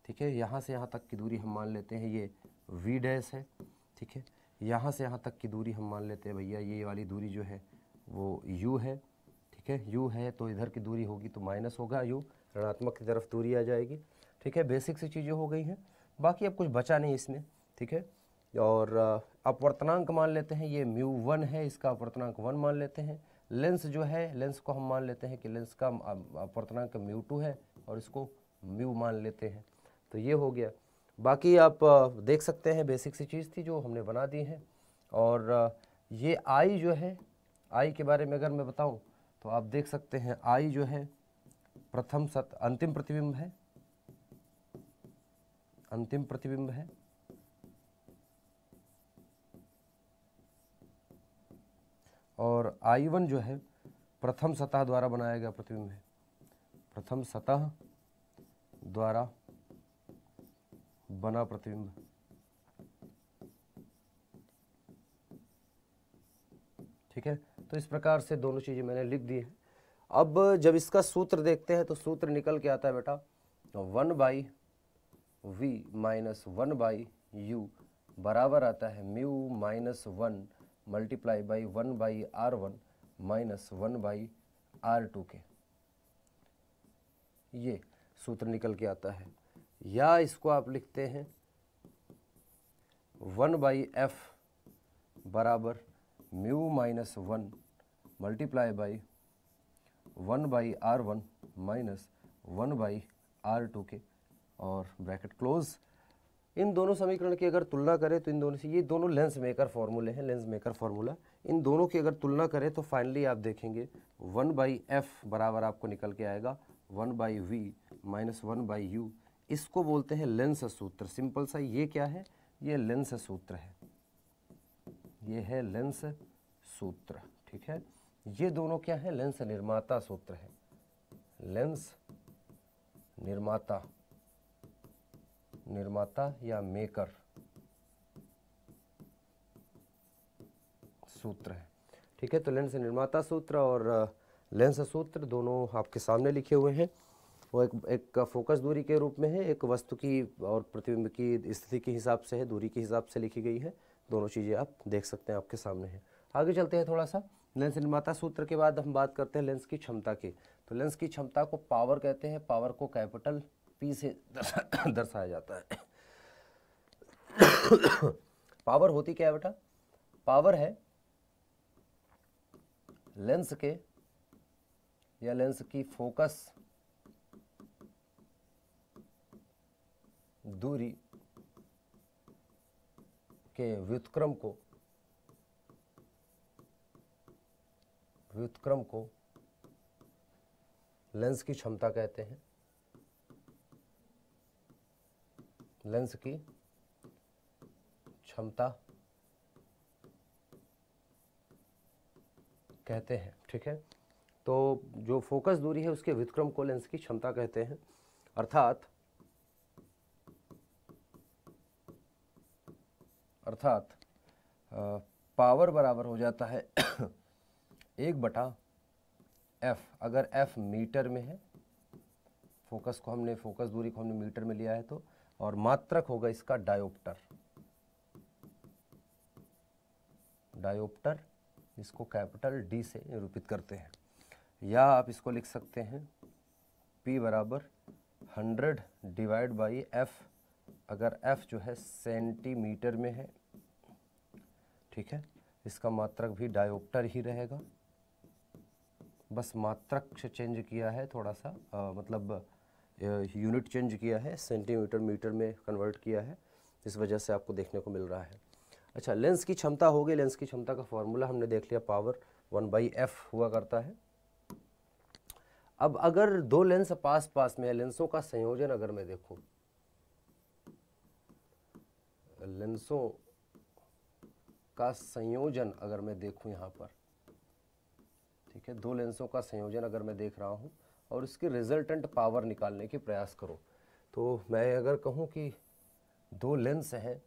Speaker 1: ठीक है यहाँ से यहाँ तक की दूरी हम मान लेते हैं ये वी डैश है ठीक है यहाँ से यहाँ तक की दूरी हम मान लेते हैं भैया ये वाली दूरी जो है वो यू है ठीक है यू है तो इधर की दूरी होगी तो माइनस होगा यू ऋणात्मक की तरफ दूरी आ जाएगी ठीक है बेसिक सी चीज़ें हो गई हैं बाकी अब कुछ बचा नहीं इसमें ठीक है और अपवर्तनांक मान लेते हैं ये म्यू वन है इसका अपवर्तनांक वन मान लेते हैं लेंस जो है लेंस को हम मान लेते हैं कि लेंस का अपवर्तनांक म्यू टू है और इसको म्यू मान लेते हैं तो ये हो गया बाकी आप देख सकते हैं बेसिक सी चीज़ थी जो हमने बना दी है और ये आई जो है आई के बारे में अगर मैं बताऊँ तो आप देख सकते हैं आई जो है प्रथम सत अंतिम प्रतिबिंब है अंतिम प्रतिबिंब है और आई वन जो है प्रथम सतह द्वारा बनाया गया प्रतिबिंब है प्रथम सतह द्वारा बना प्रतिबिंब ठीक है तो इस प्रकार से दोनों चीज़ें मैंने लिख दी है अब जब इसका सूत्र देखते हैं तो सूत्र निकल के आता है बेटा one by V minus one by U बराबर आता है mu minus one multiply by one by R one minus one by R two के ये सूत्र निकल के आता है या इसको आप लिखते हैं वन बाई एफ बराबर mu minus one multiply by one by R one minus one by R two के और ब्रैकेट क्लोज इन दोनों समीकरण की अगर तुलना करें तो इन दोनों से ये दोनों लेंस मेकर फार्मूले हैं लेंस मेकर फार्मूला इन दोनों की अगर तुलना करें तो फाइनली आप देखेंगे वन बाई एफ बराबर आपको निकल के आएगा one by V minus one by U इसको बोलते हैं लेंस सूत्र सिंपल सा ये क्या है ये लेंस सूत्र है ये है लेंस सूत्र ठीक है ये दोनों क्या है लेंस निर्माता सूत्र है लेंस निर्माता निर्माता या मेकर सूत्र है ठीक है तो लेंस निर्माता सूत्र और लेंस सूत्र दोनों आपके सामने लिखे हुए हैं वो एक एक फोकस दूरी के रूप में है एक वस्तु की और प्रतिबिंब की स्थिति के हिसाब से है दूरी के हिसाब से लिखी गई है दोनों चीज़ें आप देख सकते हैं आपके सामने हैं आगे चलते हैं थोड़ा सा लेंस निर्माता सूत्र के बाद हम बात करते हैं लेंस की क्षमता की तो लेंस की क्षमता को पावर कहते हैं पावर को कैपिटल पी से दर्शाया जाता है पावर होती क्या है बेटा पावर है लेंस के या लेंस की फोकस दूरी के व्युतक्रम को व्युतक्रम को लेंस की क्षमता कहते हैं लेंस की क्षमता कहते हैं ठीक है तो जो फोकस दूरी है उसके व्युतक्रम को लेंस की क्षमता कहते हैं अर्थात अर्थात पावर बराबर हो जाता है एक बटा एफ अगर एफ मीटर में है फोकस को हमने फोकस दूरी को हमने मीटर में लिया है तो और मात्रक होगा इसका डायोप्टर डायोप्टर इसको कैपिटल डी से निरूपित करते हैं या आप इसको लिख सकते हैं पी बराबर हंड्रेड डिवाइड बाई एफ अगर एफ जो है सेंटीमीटर में है ठीक है इसका मात्रक भी डायोप्टर ही रहेगा बस मात्रक से चेंज किया है थोड़ा सा आ, मतलब यूनिट चेंज किया है सेंटीमीटर मीटर में कन्वर्ट किया है इस वजह से आपको देखने को मिल रहा है अच्छा लेंस की क्षमता हो गई लेंस की क्षमता का फॉर्मूला हमने देख लिया पावर वन बाई एफ हुआ करता है अब अगर दो लेंस पास पास में लेंसों का संयोजन अगर मैं देखूं लेंसों का संयोजन अगर मैं देखूं यहाँ पर ठीक है दो लेंसों का संयोजन अगर मैं देख रहा हूँ और इसकी रिजल्टेंट पावर निकालने के प्रयास करो तो मैं अगर कहूँ कि दो लेंस हैं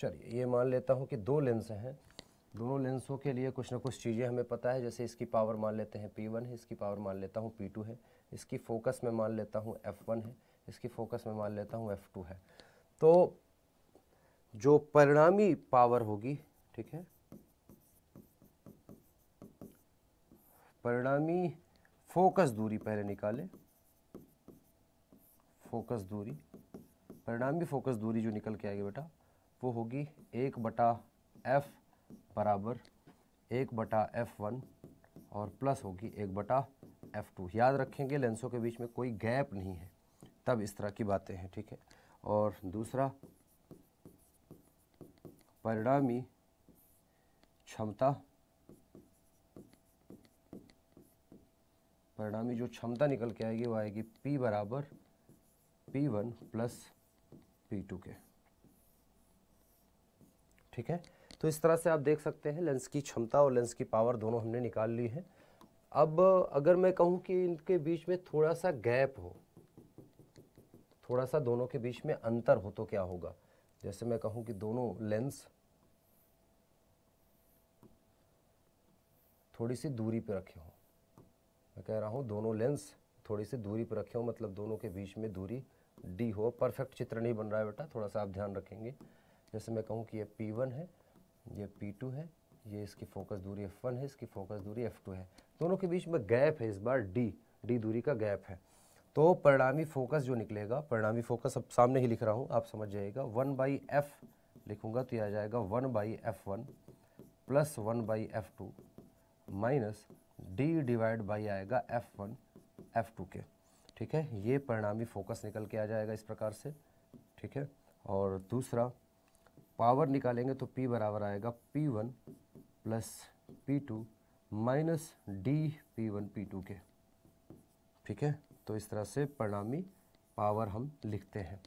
Speaker 1: चलिए ये मान लेता हूँ कि दो लेंस हैं दोनों लेंसों के लिए कुछ ना कुछ चीज़ें हमें पता है जैसे इसकी पावर मान लेते हैं P1 है इसकी पावर मान लेता हूँ P2 है इसकी फोकस मैं मान लेता हूँ F1 है इसकी फोकस में मान लेता हूँ एफ टू है तो जो परिणामी पावर होगी ठीक है परिणामी फोकस दूरी पहले निकाले फोकस दूरी परिणामी फोकस दूरी जो निकल के आएगी बेटा वो होगी एक बटा एफ बराबर एक बटा एफ वन और प्लस होगी एक बटा एफ टू याद रखेंगे लेंसों के बीच में कोई गैप नहीं है तब इस तरह की बातें हैं ठीक है और दूसरा परिणामी क्षमता परिणामी जो क्षमता निकल के आएगी वो आएगी P बराबर P1 one plus P two के ठीक है तो इस तरह से आप देख सकते हैं लेंस की क्षमता और लेंस की पावर दोनों हमने निकाल ली है अब अगर मैं कहूं कि इनके बीच में थोड़ा सा गैप हो थोड़ा सा दोनों के बीच में अंतर हो तो क्या होगा जैसे मैं कहूँ कि दोनों लेंस थोड़ी सी दूरी पर रखे हों मैं कह रहा हूँ दोनों लेंस थोड़ी सी दूरी पर रखे हों मतलब दोनों के बीच में दूरी डी हो परफेक्ट चित्र नहीं बन रहा है बेटा थोड़ा सा आप ध्यान रखेंगे जैसे मैं कहूँ कि ये पी वन है ये पी टू है ये इसकी फोकस दूरी एफ वन है इसकी फोकस दूरी एफ टू है दोनों के बीच में गैप है इस बार डी डी दूरी का गैप है तो परिणामी फोकस जो निकलेगा परिणामी फोकस अब सामने ही लिख रहा हूँ आप समझ जाइएगा वन बाई एफ लिखूँगा तो यह आ जाएगा one by F one plus one by F two minus D divide by आएगा एफ वन एफ टू के ठीक है ये परिणामी फोकस निकल के आ जाएगा इस प्रकार से ठीक है और दूसरा पावर निकालेंगे तो पी बराबर आएगा P one plus P two minus D P one P two के ठीक है तो इस तरह से परिणामी पावर हम लिखते हैं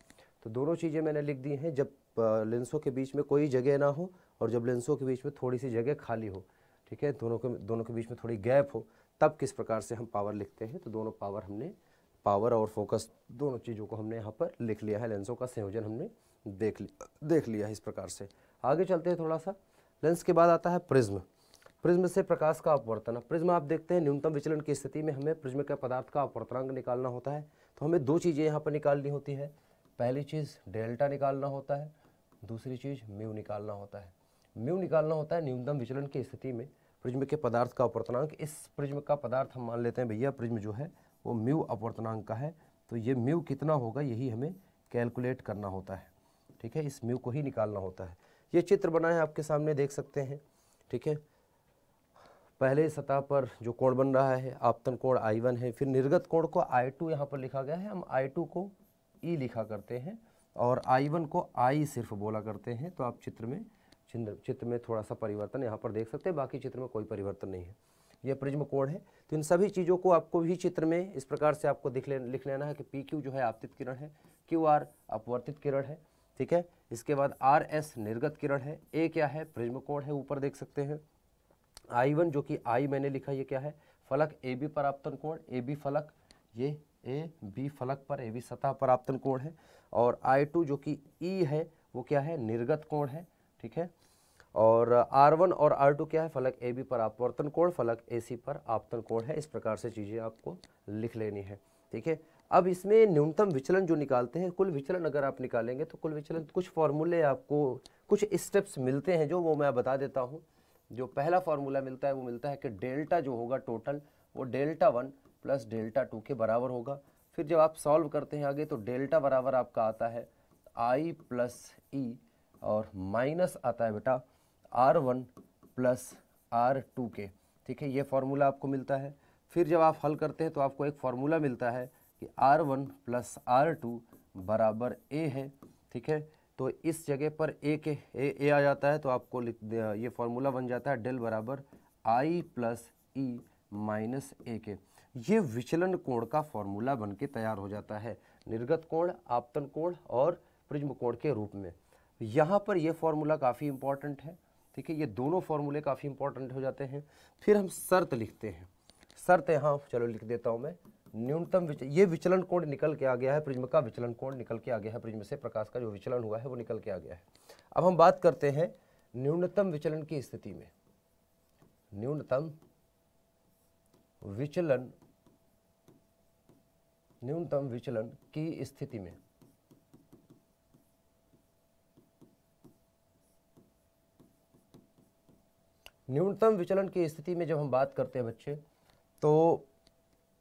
Speaker 1: तो दोनों चीज़ें मैंने लिख दी हैं जब लेंसों के बीच में कोई जगह ना हो और जब लेंसों के बीच में थोड़ी सी जगह खाली हो ठीक है दोनों के दोनों के बीच में थोड़ी गैप हो तब किस प्रकार से हम पावर लिखते हैं तो दोनों पावर हमने पावर और फोकस दोनों चीज़ों को हमने यहाँ पर लिख लिया है लेंसों का संयोजन हमने देख लिया देख लिया है इस प्रकार से आगे चलते हैं थोड़ा सा लेंस के बाद आता है प्रिज्म प्रिज्म से प्रकाश का अपवर्तन प्रिज्म आप देखते हैं न्यूनतम विचलन की स्थिति में हमें प्रिज्म के पदार्थ का अपवर्तनांक निकालना होता है तो हमें दो चीज़ें यहाँ पर निकालनी होती है पहली चीज़ डेल्टा निकालना होता है दूसरी चीज़ म्यू निकालना होता है म्यू निकालना होता है न्यूनतम विचलन की स्थिति में प्रिज्म के पदार्थ का अपवर्तनांक इस प्रिज्म का पदार्थ हम मान लेते हैं भैया प्रिज्म जो है वो म्यू अपवर्तनांक का है तो ये म्यू कितना होगा यही हमें कैलकुलेट करना होता है ठीक है इस म्यू को ही निकालना होता है ये चित्र बनाए आपके सामने देख सकते हैं ठीक है पहले सतह पर जो कोण बन रहा है आपतन कोण आई वन है फिर निर्गत कोण को आई टू यहाँ पर लिखा गया है हम आई टू को ई e लिखा करते हैं और आई वन को आई सिर्फ बोला करते हैं तो आप चित्र में चित्र में थोड़ा सा परिवर्तन यहाँ पर देख सकते हैं बाकी चित्र में कोई परिवर्तन नहीं है यह प्रिज्म कोण है तो इन सभी चीज़ों को आपको भी चित्र में इस प्रकार से आपको दिख ले लिख लेना है कि पी क्यू जो है आपतित किरण है क्यू आर अपवर्तित किरण है ठीक है इसके बाद आर एस निर्गत किरण है ए क्या है प्रिज्म कोण है ऊपर देख सकते हैं आई वन जो कि आई मैंने लिखा ये क्या है फलक ए बी पर आपतन कोण ए बी फलक ये ए बी फलक पर ए बी सतह पर आपतन कोण है और आई टू जो कि ई e है वो क्या है निर्गत कोण है ठीक है और आर वन और आर टू क्या है फलक ए बी पर आपवर्तन कोण फलक ए सी पर आपतन कोण है इस प्रकार से चीज़ें आपको लिख लेनी है ठीक है अब इसमें न्यूनतम विचलन जो निकालते हैं कुल विचलन अगर आप निकालेंगे तो कुल विचलन कुछ फॉर्मूले आपको कुछ स्टेप्स मिलते हैं जो वो मैं बता देता हूँ जो पहला फार्मूला मिलता है वो मिलता है कि डेल्टा जो होगा टोटल वो delta one plus delta two के बराबर होगा फिर जब आप सॉल्व करते हैं आगे तो डेल्टा बराबर आपका आता है आई प्लस ई और माइनस आता है बेटा R one plus R two के ठीक है ये फार्मूला आपको मिलता है फिर जब आप हल करते हैं तो आपको एक फार्मूला मिलता है कि R one plus R two बराबर ए है ठीक है तो इस जगह पर ए के ए, ए आ जाता है तो आपको लिख ये फॉर्मूला बन जाता है डेल बराबर आई प्लस ई माइनस ए के ये विचलन कोण का फॉर्मूला बन के तैयार हो जाता है निर्गत कोण आपतन कोण और प्रिज्म कोण के रूप में यहाँ पर यह फॉर्मूला काफ़ी इंपॉर्टेंट है ठीक है ये दोनों फॉर्मूले काफ़ी इंपॉर्टेंट हो जाते हैं फिर हम शर्त लिखते हैं शर्त यहाँ चलो लिख देता हूँ मैं न्यूनतम विच, ये विचलन कोण निकल के आ गया है प्रिज्म का विचलन कोण निकल के आ गया है प्रिज्म से प्रकाश का जो विचलन हुआ है वो निकल के आ गया है अब हम बात करते हैं न्यूनतम विचलन की स्थिति में न्यूनतम विचलन न्यूनतम विचलन की स्थिति में न्यूनतम विचलन की स्थिति में जब हम बात करते हैं बच्चे तो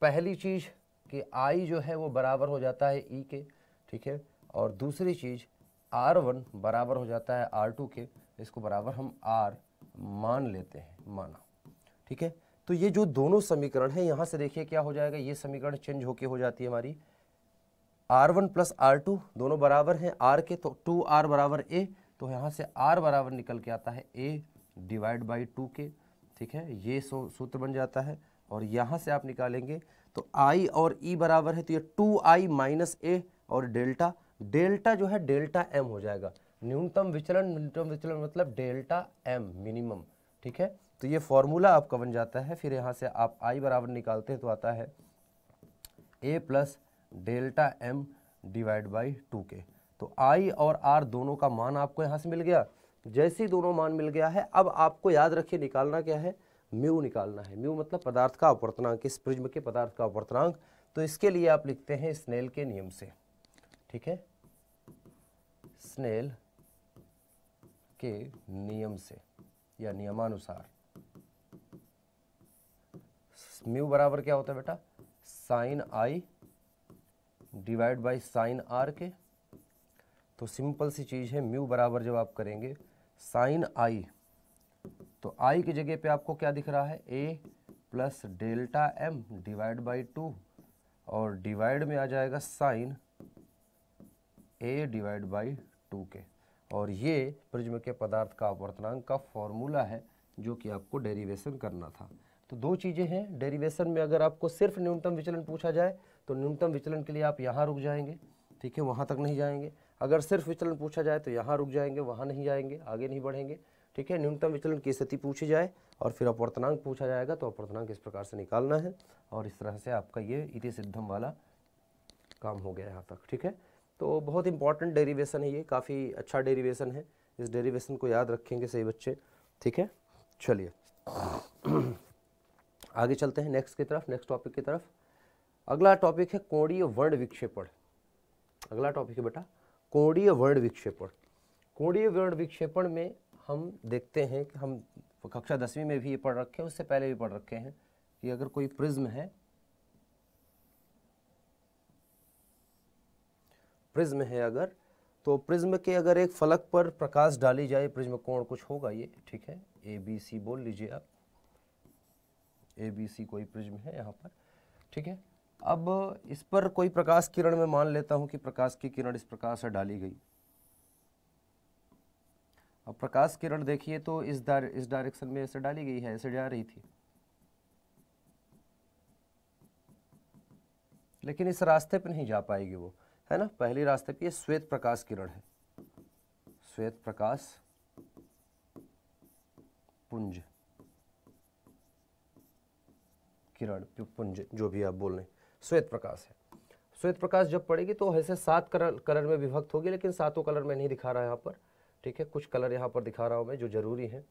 Speaker 1: पहली चीज़ कि आई जो है वो बराबर हो जाता है ई e के ठीक है और दूसरी चीज़ आर वन बराबर हो जाता है आर टू के इसको बराबर हम आर मान लेते हैं माना ठीक है तो ये जो दोनों समीकरण है यहाँ से देखिए क्या हो जाएगा ये समीकरण चेंज होके हो जाती है हमारी R one plus R two दोनों बराबर हैं आर के तो टू आर बराबर ए तो यहाँ से आर बराबर निकल के आता है ए डिवाइड बाई टू के ठीक है ये सूत्र बन जाता है और यहाँ से आप निकालेंगे तो आई और ई e बराबर है तो ये टू आई माइनस ए और डेल्टा डेल्टा जो है डेल्टा एम हो जाएगा न्यूनतम विचलन न्यूनतम विचलन मतलब डेल्टा एम मिनिमम ठीक है तो ये फॉर्मूला आपका बन जाता है फिर यहाँ से आप आई बराबर निकालते हैं तो आता है A plus delta M divide by two के तो आई और आर दोनों का मान आपको यहाँ से मिल गया जैसे ही दोनों मान मिल गया है अब आपको याद रखिए निकालना क्या है म्यू निकालना है म्यू मतलब पदार्थ का अपवर्तनांक इस प्रिज्म के पदार्थ का अपवर्तनांक तो इसके लिए आप लिखते हैं स्नेल के नियम से ठीक है स्नेल के नियम से या नियमानुसार म्यू बराबर क्या होता है बेटा sine I divide by sine R के तो सिंपल सी चीज़ है म्यू बराबर जब आप करेंगे साइन आई तो आई की जगह पे आपको क्या दिख रहा है A plus delta M divide by two और डिवाइड में आ जाएगा sine A divide by two के और ये प्रिज्म के पदार्थ का अपवर्तनांक का फॉर्मूला है जो कि आपको डेरिवेशन करना था तो दो चीज़ें हैं डेरिवेशन में अगर आपको सिर्फ न्यूनतम विचलन पूछा जाए तो न्यूनतम विचलन के लिए आप यहाँ रुक जाएंगे ठीक है वहाँ तक नहीं जाएंगे अगर सिर्फ विचलन पूछा जाए तो यहाँ रुक जाएंगे वहाँ नहीं जाएंगे आगे नहीं बढ़ेंगे ठीक है न्यूनतम विचलन की स्थिति पूछी जाए और फिर अपवर्तनांक पूछा जाएगा तो अपवर्तनांक इस प्रकार से निकालना है और इस तरह से आपका ये इति सिद्धम वाला काम हो गया यहाँ तक ठीक है तो बहुत इंपॉर्टेंट डेरिवेशन है ये काफ़ी अच्छा डेरिवेशन है इस डेरिवेशन को याद रखेंगे सही बच्चे ठीक है चलिए आगे चलते हैं नेक्स्ट की तरफ नेक्स्ट टॉपिक की तरफ अगला टॉपिक है कोणीय वर्ण विक्षेपण अगला टॉपिक है बेटा कोणीय वर्ण विक्षेपण कोणीय वर्ण विक्षेपण में हम देखते हैं कि हम कक्षा दसवीं में भी ये पढ़ रखे हैं उससे पहले भी पढ़ रखे हैं कि अगर कोई प्रिज्म है प्रिज्म है अगर तो प्रिज्म के अगर एक फलक पर प्रकाश डाली जाए प्रिज्म कोण कुछ होगा ये ठीक है ए बी सी बोल लीजिए आप ए बी सी कोई प्रिज्म है यहाँ पर ठीक है अब इस पर कोई प्रकाश किरण में मान लेता हूँ कि प्रकाश की किरण इस प्रकार से डाली गई अब प्रकाश किरण देखिए तो इस दार, इस डायरेक्शन में ऐसे डाली गई है ऐसे जा रही थी लेकिन इस रास्ते पर नहीं जा पाएगी वो है ना पहले रास्ते पे श्वेत प्रकाश किरण है श्वेत प्रकाश पुंज किरण पुंज जो भी आप बोल रहे श्वेत प्रकाश है श्वेत प्रकाश जब पड़ेगी तो ऐसे सात कलर कलर में विभक्त होगी लेकिन सातों कलर में नहीं दिखा रहा है यहाँ पर ठीक है कुछ कलर यहाँ पर दिखा रहा हूँ मैं जो ज़रूरी है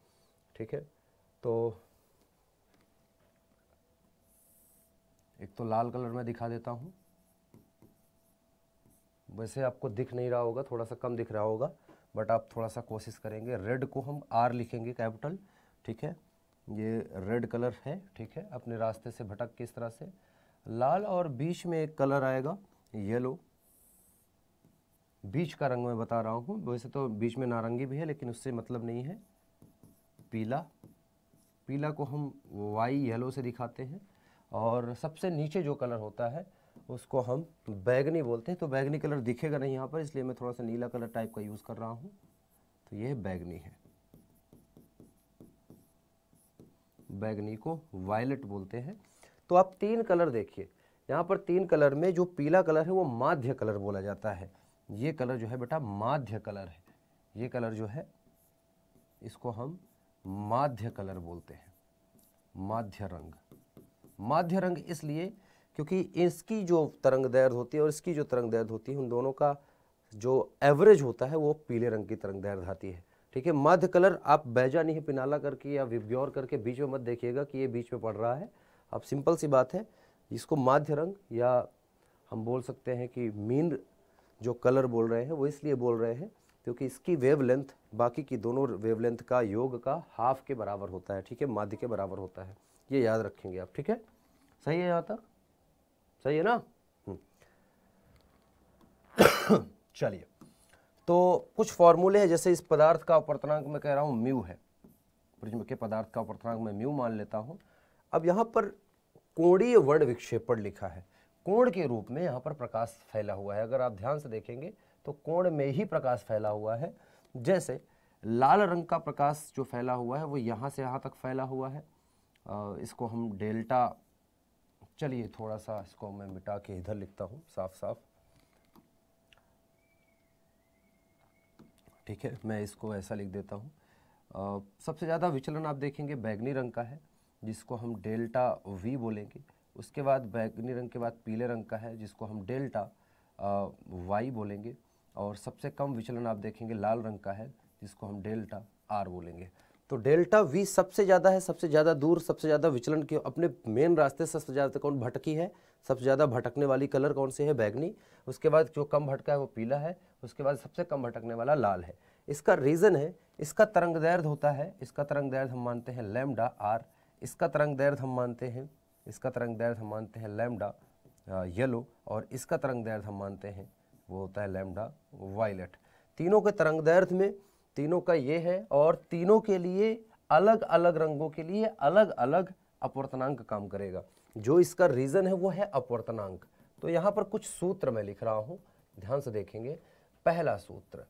Speaker 1: ठीक है तो एक तो लाल कलर में दिखा देता हूँ वैसे आपको दिख नहीं रहा होगा थोड़ा सा कम दिख रहा होगा बट आप थोड़ा सा कोशिश करेंगे रेड को हम आर लिखेंगे कैपिटल ठीक है ये रेड कलर है ठीक है अपने रास्ते से भटक किस तरह से लाल और बीच में एक कलर आएगा येलो बीच का रंग मैं बता रहा हूँ वैसे तो बीच में नारंगी भी है लेकिन उससे मतलब नहीं है पीला पीला को हम वाई येलो से दिखाते हैं और सबसे नीचे जो कलर होता है उसको हम बैगनी बोलते हैं तो बैगनी कलर दिखेगा नहीं यहाँ पर इसलिए मैं थोड़ा सा नीला कलर टाइप का यूज़ कर रहा हूँ तो ये बैगनी है बैगनी को वायलेट बोलते हैं तो आप तीन कलर देखिए यहाँ पर तीन कलर में जो पीला कलर है वो माध्य कलर बोला जाता है ये कलर जो है बेटा माध्य कलर है ये कलर जो है इसको हम माध्य कलर बोलते हैं माध्य रंग माध्य रंग इसलिए क्योंकि इसकी जो तरंग दर्द होती है और इसकी जो तरंग दर्द होती है उन दोनों का जो एवरेज होता है वो पीले रंग की तरंग दर्द आती है ठीक है मध्य कलर आप बैजा नहीं पिनाला करके या विब्योर करके बीच में मत देखिएगा कि ये बीच में पड़ रहा है अब सिंपल सी बात है इसको माध्य रंग या हम बोल सकते हैं कि मीन जो कलर बोल रहे हैं वो इसलिए बोल रहे हैं क्योंकि इसकी वेवलेंथ बाकी की दोनों वेवलेंथ का योग का हाफ के बराबर होता है ठीक है माध्य के बराबर होता है ये याद रखेंगे आप ठीक है सही है यहाँ तक सही है ना हम्म। चलिए तो कुछ फॉर्मूले हैं जैसे इस पदार्थ का अपवर्तनांक मैं कह रहा हूँ म्यू है प्रिज्म के पदार्थ का अपवर्तनांक मैं म्यू मान लेता हूँ अब यहाँ पर कोणीय वर्ण विक्षेपण लिखा है कोण के रूप में यहाँ पर प्रकाश फैला हुआ है अगर आप ध्यान से देखेंगे तो कोण में ही प्रकाश फैला हुआ है जैसे लाल रंग का प्रकाश जो फैला हुआ है वो यहाँ से यहाँ तक फैला हुआ है इसको हम डेल्टा चलिए थोड़ा सा इसको मैं मिटा के इधर लिखता हूँ साफ साफ ठीक है मैं इसको ऐसा लिख देता हूँ सबसे ज़्यादा विचलन आप देखेंगे बैगनी रंग का है जिसको हम डेल्टा वी बोलेंगे उसके बाद बैगनी रंग के बाद पीले रंग का है जिसको हम डेल्टा वाई बोलेंगे और सबसे कम विचलन आप देखेंगे लाल रंग का है जिसको हम डेल्टा आर बोलेंगे तो डेल्टा वी सबसे ज़्यादा है सबसे ज़्यादा दूर सबसे ज़्यादा विचलन के अपने मेन रास्ते से सबसे ज़्यादा कौन भटकी है सबसे ज़्यादा भटकने वाली कलर कौन सी है बैगनी उसके बाद जो कम भटका है वो पीला है उसके बाद सबसे कम भटकने वाला लाल है इसका रीज़न है इसका तरंग दैर्ध होता है इसका तरंग दैर्ध हम मानते हैं लेमडा आर इसका तरंग दैर्ध हम मानते हैं इसका तरंग दैर्ध हम मानते हैं लेमडा येलो और इसका तरंग दैर्ध हम मानते हैं वो होता है लेमडा वायलेट तीनों के तरंग दैर्ध में तीनों का ये है और तीनों के लिए अलग अलग रंगों के लिए अलग अलग अपवर्तनांक काम करेगा जो इसका रीज़न है वो है अपवर्तनांक तो यहाँ पर कुछ सूत्र मैं लिख रहा हूँ ध्यान से देखेंगे पहला सूत्र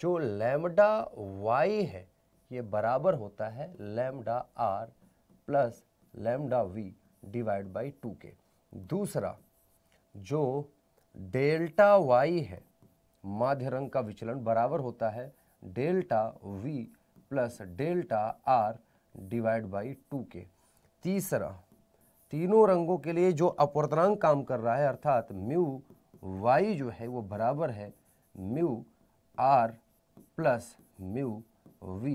Speaker 1: जो लैमडा वाई है ये बराबर होता है lambda R plus lambda V divide by two के दूसरा जो डेल्टा वाई है माध्य रंग का विचलन बराबर होता है delta V plus delta R divide by two के तीसरा तीनों रंगों के लिए जो अपवर्तनांक काम कर रहा है अर्थात म्यू वाई जो है वो बराबर है mu R plus mu V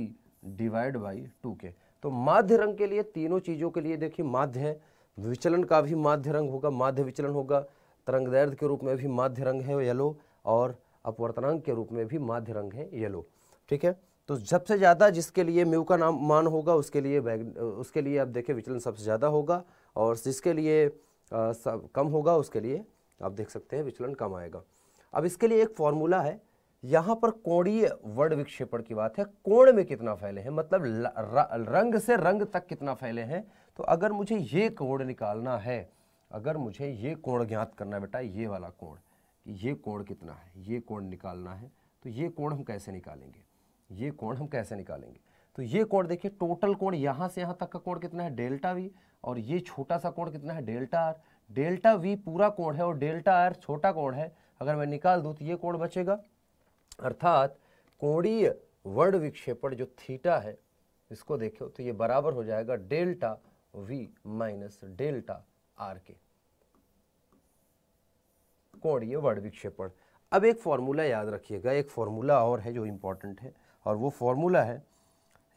Speaker 1: divide by two के तो माध्य रंग के लिए तीनों चीज़ों के लिए देखिए माध्य है विचलन का भी माध्य रंग होगा माध्य विचलन होगा तरंग दैर्घ्य के रूप में भी माध्य रंग है येलो और अपवर्तनांक के रूप में भी माध्य रंग है येलो ठीक है तो सबसे ज़्यादा जिसके लिए म्यू का नाम मान होगा उसके लिए उसके लिए आप देखें विचलन सबसे ज़्यादा होगा और जिसके लिए आ, सब कम होगा उसके लिए आप देख सकते हैं विचलन कम आएगा अब इसके लिए एक फॉर्मूला है यहाँ पर कोणीय वर्ण विक्षेपण की बात है कोण में कितना फैले हैं मतलब रंग से रंग तक कितना फैले हैं तो अगर मुझे ये कोण निकालना है अगर मुझे ये कोण ज्ञात करना है बेटा ये वाला कोण कि ये कोण कितना है ये कोण निकालना है तो ये कोण हम कैसे निकालेंगे ये कोण हम कैसे निकालेंगे तो ये कोण देखिए टोटल कोण यहाँ से यहाँ तक का कोण कितना है डेल्टा वी और ये छोटा सा कोण कितना है डेल्टा आर डेल्टा वी पूरा कोण है और डेल्टा आर छोटा कोण है अगर मैं निकाल दूँ तो ये कोण बचेगा अर्थात कोणीय वर्ण विक्षेपण जो थीटा है इसको देखो तो ये बराबर हो जाएगा delta V minus delta R के कोणीय वर्ड विक्षेपण अब एक फार्मूला याद रखिएगा एक फार्मूला और है जो इम्पोर्टेंट है और वो फॉर्मूला है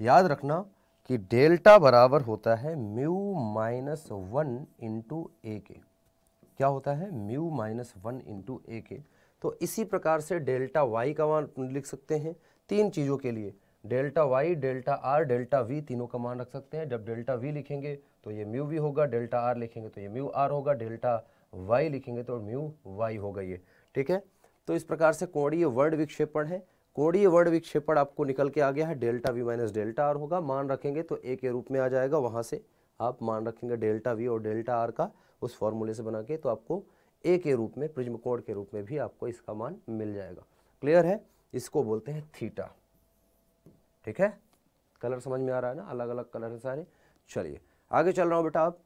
Speaker 1: याद रखना कि डेल्टा बराबर होता है mu minus one into A के क्या होता है mu minus one into A के तो इसी प्रकार से डेल्टा वाई का मान लिख सकते हैं तीन चीज़ों के लिए delta Y delta R delta V तीनों का मान रख सकते हैं जब डेल्टा वी लिखेंगे तो ये म्यू वी होगा डेल्टा आर लिखेंगे तो ये म्यू आर होगा डेल्टा वाई लिखेंगे तो म्यू वाई होगा ये ठीक है तो इस प्रकार से कोणीय वर्ड विक्षेपण है कोणीय वर्ड विक्षेपण आपको निकल के आ गया है delta V minus delta R होगा मान रखेंगे तो ए के रूप में आ जाएगा वहाँ से आप मान रखेंगे डेल्टा वी और डेल्टा आर का उस फॉर्मूले से बना के तो आपको ए के रूप में प्रिज्म कोण के रूप में भी आपको इसका मान मिल जाएगा क्लियर है इसको बोलते हैं थीटा ठीक है कलर समझ में आ रहा है ना अलग अलग कलर है सारे चलिए आगे चल रहा हूँ बेटा आप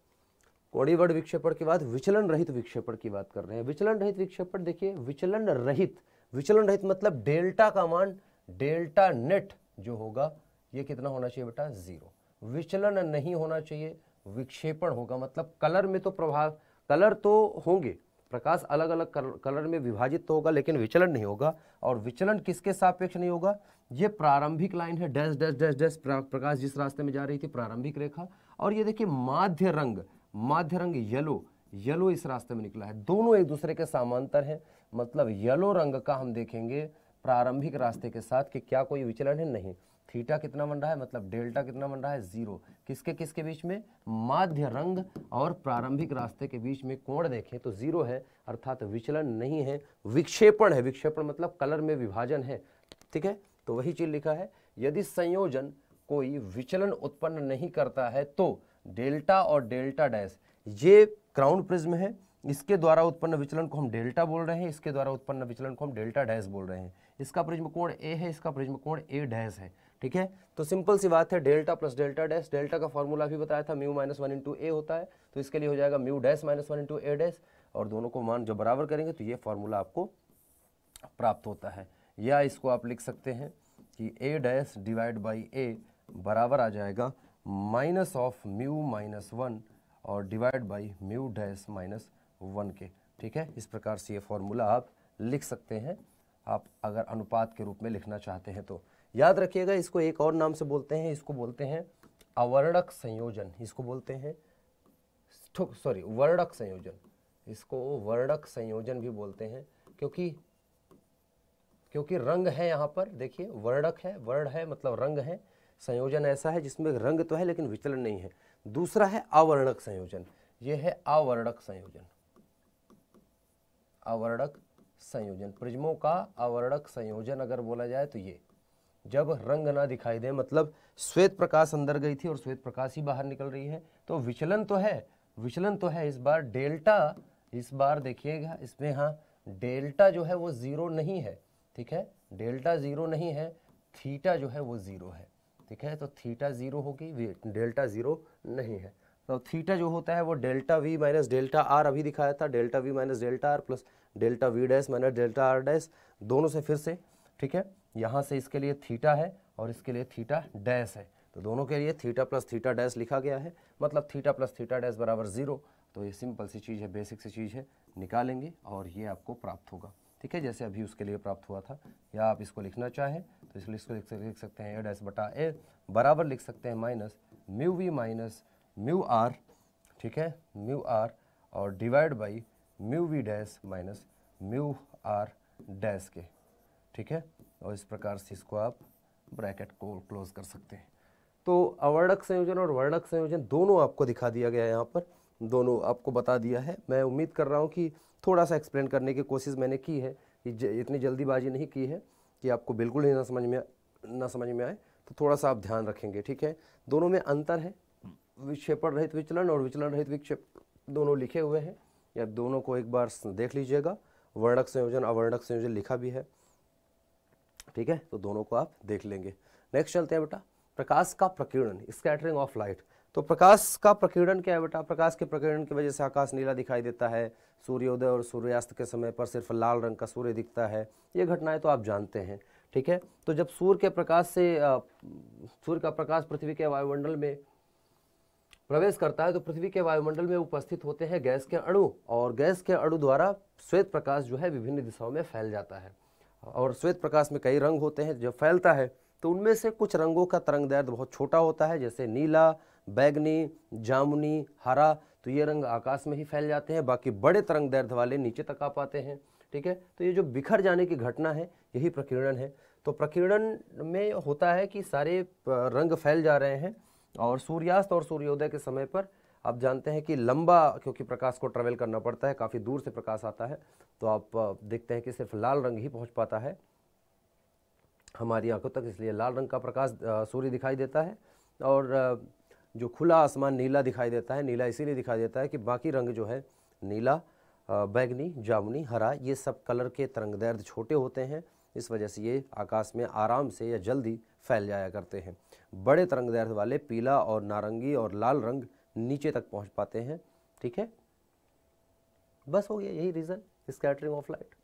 Speaker 1: कोणीबड़ विक्षेपण के बाद विचलन रहित विक्षेपण की बात कर रहे हैं विचलन रहित विक्षेपण देखिए विचलन रहित विचलन रहित मतलब डेल्टा का मान डेल्टा नेट जो होगा ये कितना होना चाहिए बेटा जीरो विचलन नहीं होना चाहिए विक्षेपण होगा मतलब कलर में तो प्रभाव कलर तो होंगे प्रकाश अलग अलग कलर में विभाजित तो होगा लेकिन विचलन नहीं होगा और विचलन किसके सापेक्ष नहीं होगा ये प्रारंभिक लाइन है डैश डैश डैश डैश प्रकाश जिस रास्ते में जा रही थी प्रारंभिक रेखा और ये देखिए माध्य रंग माध्य रंग येलो येलो इस रास्ते में निकला है दोनों एक दूसरे के समांतर हैं मतलब येलो रंग का हम देखेंगे प्रारंभिक रास्ते के साथ कि क्या कोई विचलन है नहीं थीटा कितना बन रहा है मतलब डेल्टा कितना बन रहा है जीरो किसके किसके बीच में माध्य रंग और प्रारंभिक रास्ते के बीच में कोण देखें तो जीरो है अर्थात विचलन नहीं है विक्षेपण है विक्षेपण मतलब कलर में विभाजन है ठीक है तो वही चीज लिखा है यदि संयोजन कोई विचलन उत्पन्न नहीं करता है तो डेल्टा और डेल्टा डैश ये क्राउन प्रिज्म है इसके द्वारा उत्पन्न विचलन को हम डेल्टा बोल रहे हैं इसके द्वारा उत्पन्न विचलन को हम डेल्टा डैश बोल रहे हैं इसका प्रिज्म कोण ए है इसका प्रिज्म कोण ए डैश है ठीक है तो सिंपल सी बात है delta plus delta dash delta का फॉर्मूला भी बताया था mu minus one into A होता है तो इसके लिए हो जाएगा mu dash minus one into A dash और दोनों को मान जब बराबर करेंगे तो ये फॉर्मूला आपको प्राप्त होता है या इसको आप लिख सकते हैं कि A dash divide by A बराबर आ जाएगा minus of mu minus one और divide by mu dash minus one के ठीक है इस प्रकार से ये फॉर्मूला आप लिख सकते हैं आप अगर अनुपात के रूप में लिखना चाहते हैं तो याद रखिएगा इसको एक और नाम से बोलते हैं इसको बोलते हैं अवर्णक संयोजन इसको बोलते हैं सॉरी वर्णक संयोजन इसको वर्णक संयोजन भी बोलते हैं क्योंकि क्योंकि रंग है यहाँ पर देखिए वर्णक है वर्ण है मतलब रंग है संयोजन ऐसा है जिसमें रंग तो है लेकिन विचलन नहीं है दूसरा है अवर्णक संयोजन ये है अवर्णक संयोजन अवर्णक संयोजन प्रिज्मों का अवर्णक संयोजन अगर बोला जाए तो ये जब रंग ना दिखाई दे मतलब श्वेत प्रकाश अंदर गई थी और श्वेत प्रकाश ही बाहर निकल रही है तो विचलन तो है विचलन तो है इस बार डेल्टा इस बार देखिएगा इसमें हाँ डेल्टा जो है वो ज़ीरो नहीं है ठीक है डेल्टा ज़ीरो नहीं है थीटा जो है वो ज़ीरो है ठीक है तो थीटा ज़ीरो होगी डेल्टा ज़ीरो नहीं है तो थीटा जो होता है वो delta V minus delta R अभी दिखाया था delta V minus delta R plus delta V dash minus delta R dash दोनों से फिर से ठीक है यहाँ से इसके लिए थीटा है और इसके लिए थीटा डैश है तो दोनों के लिए थीटा प्लस थीटा डैश लिखा गया है मतलब थीटा प्लस थीटा डैश बराबर ज़ीरो तो ये सिंपल सी चीज़ है बेसिक सी चीज़ है निकालेंगे और ये आपको प्राप्त होगा ठीक है जैसे अभी उसके लिए प्राप्त हुआ था या आप इसको लिखना चाहें तो इसलिए इसको लिख सकते हैं ए डैश बटा ए बराबर लिख सकते हैं minus mu V minus mu R ठीक है म्यू आर और divide by mu V dash minus mu R dash के ठीक है और इस प्रकार से इसको आप ब्रैकेट को क्लोज कर सकते हैं तो अवर्णक संयोजन और वर्णक संयोजन दोनों आपको दिखा दिया गया है यहाँ पर दोनों आपको बता दिया है मैं उम्मीद कर रहा हूँ कि थोड़ा सा एक्सप्लेन करने की कोशिश मैंने की है इतनी जल्दीबाजी नहीं की है कि आपको बिल्कुल ही ना समझ में ना समझ में आए तो थोड़ा सा आप ध्यान रखेंगे ठीक है दोनों में अंतर है विक्षेपण रहित विचलन और विचलन रहित विक्षेप दोनों लिखे हुए हैं या दोनों को एक बार देख लीजिएगा वर्णक संयोजन अवर्णक संयोजन लिखा भी है ठीक है तो दोनों को आप देख लेंगे नेक्स्ट चलते हैं बेटा प्रकाश का प्रकीर्णन स्कैटरिंग ऑफ लाइट तो प्रकाश का प्रकीर्णन क्या है बेटा प्रकाश के प्रकीर्णन की वजह से आकाश नीला दिखाई देता है सूर्योदय और सूर्यास्त के समय पर सिर्फ लाल रंग का सूर्य दिखता है ये घटनाएं तो आप जानते हैं ठीक है तो जब सूर्य के प्रकाश से सूर्य का प्रकाश पृथ्वी के वायुमंडल में प्रवेश करता है तो पृथ्वी के वायुमंडल में उपस्थित होते हैं गैस के अणु और गैस के अणु द्वारा श्वेत प्रकाश जो है विभिन्न दिशाओं में फैल जाता है और श्वेत प्रकाश में कई रंग होते हैं जब फैलता है तो उनमें से कुछ रंगों का तरंग दैर्ध्य बहुत छोटा होता है जैसे नीला बैगनी जामुनी हरा तो ये रंग आकाश में ही फैल जाते हैं बाकी बड़े तरंग दैर्ध्य वाले नीचे तक आ पाते हैं ठीक है तो ये जो बिखर जाने की घटना है यही प्रकीर्णन है तो प्रकीर्णन में होता है कि सारे रंग फैल जा रहे हैं और सूर्यास्त और सूर्योदय के समय पर आप जानते हैं कि लंबा क्योंकि प्रकाश को ट्रैवल करना पड़ता है काफ़ी दूर से प्रकाश आता है तो आप देखते हैं कि सिर्फ लाल रंग ही पहुंच पाता है हमारी आंखों तक इसलिए लाल रंग का प्रकाश सूर्य दिखाई देता है और जो खुला आसमान नीला दिखाई देता है नीला इसीलिए दिखाई देता है कि बाकी रंग जो है नीला बैगनी जामुनी हरा ये सब कलर के तरंग दर्द छोटे होते हैं इस वजह से ये आकाश में आराम से या जल्दी फैल जाया करते हैं बड़े तरंग दर्द वाले पीला और नारंगी और लाल रंग नीचे तक पहुंच पाते हैं ठीक है बस हो गया यही रीज़न स्कैटरिंग ऑफ लाइट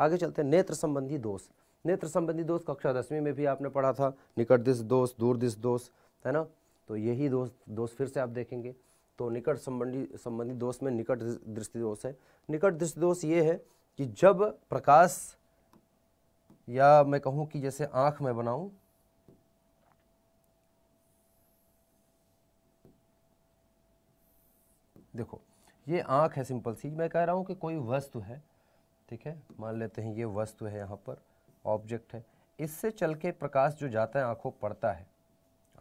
Speaker 1: आगे चलते हैं नेत्र संबंधी दोष नेत्र संबंधी दोष कक्षा दसवीं में भी आपने पढ़ा था निकट दिश दोष दूर दिश दोष है ना तो यही दोष दोष फिर से आप देखेंगे तो निकट संबंधी संबंधी दोष में निकट दृष्टि दोष है निकट दृष्टि दोष ये है कि जब प्रकाश या मैं कहूँ कि जैसे आँख में बनाऊँ देखो ये आँख है सिंपल सी मैं कह रहा हूँ कि कोई वस्तु है ठीक है मान लेते हैं ये वस्तु है यहाँ पर ऑब्जेक्ट है इससे चल के प्रकाश जो जाता है आँखों पड़ता है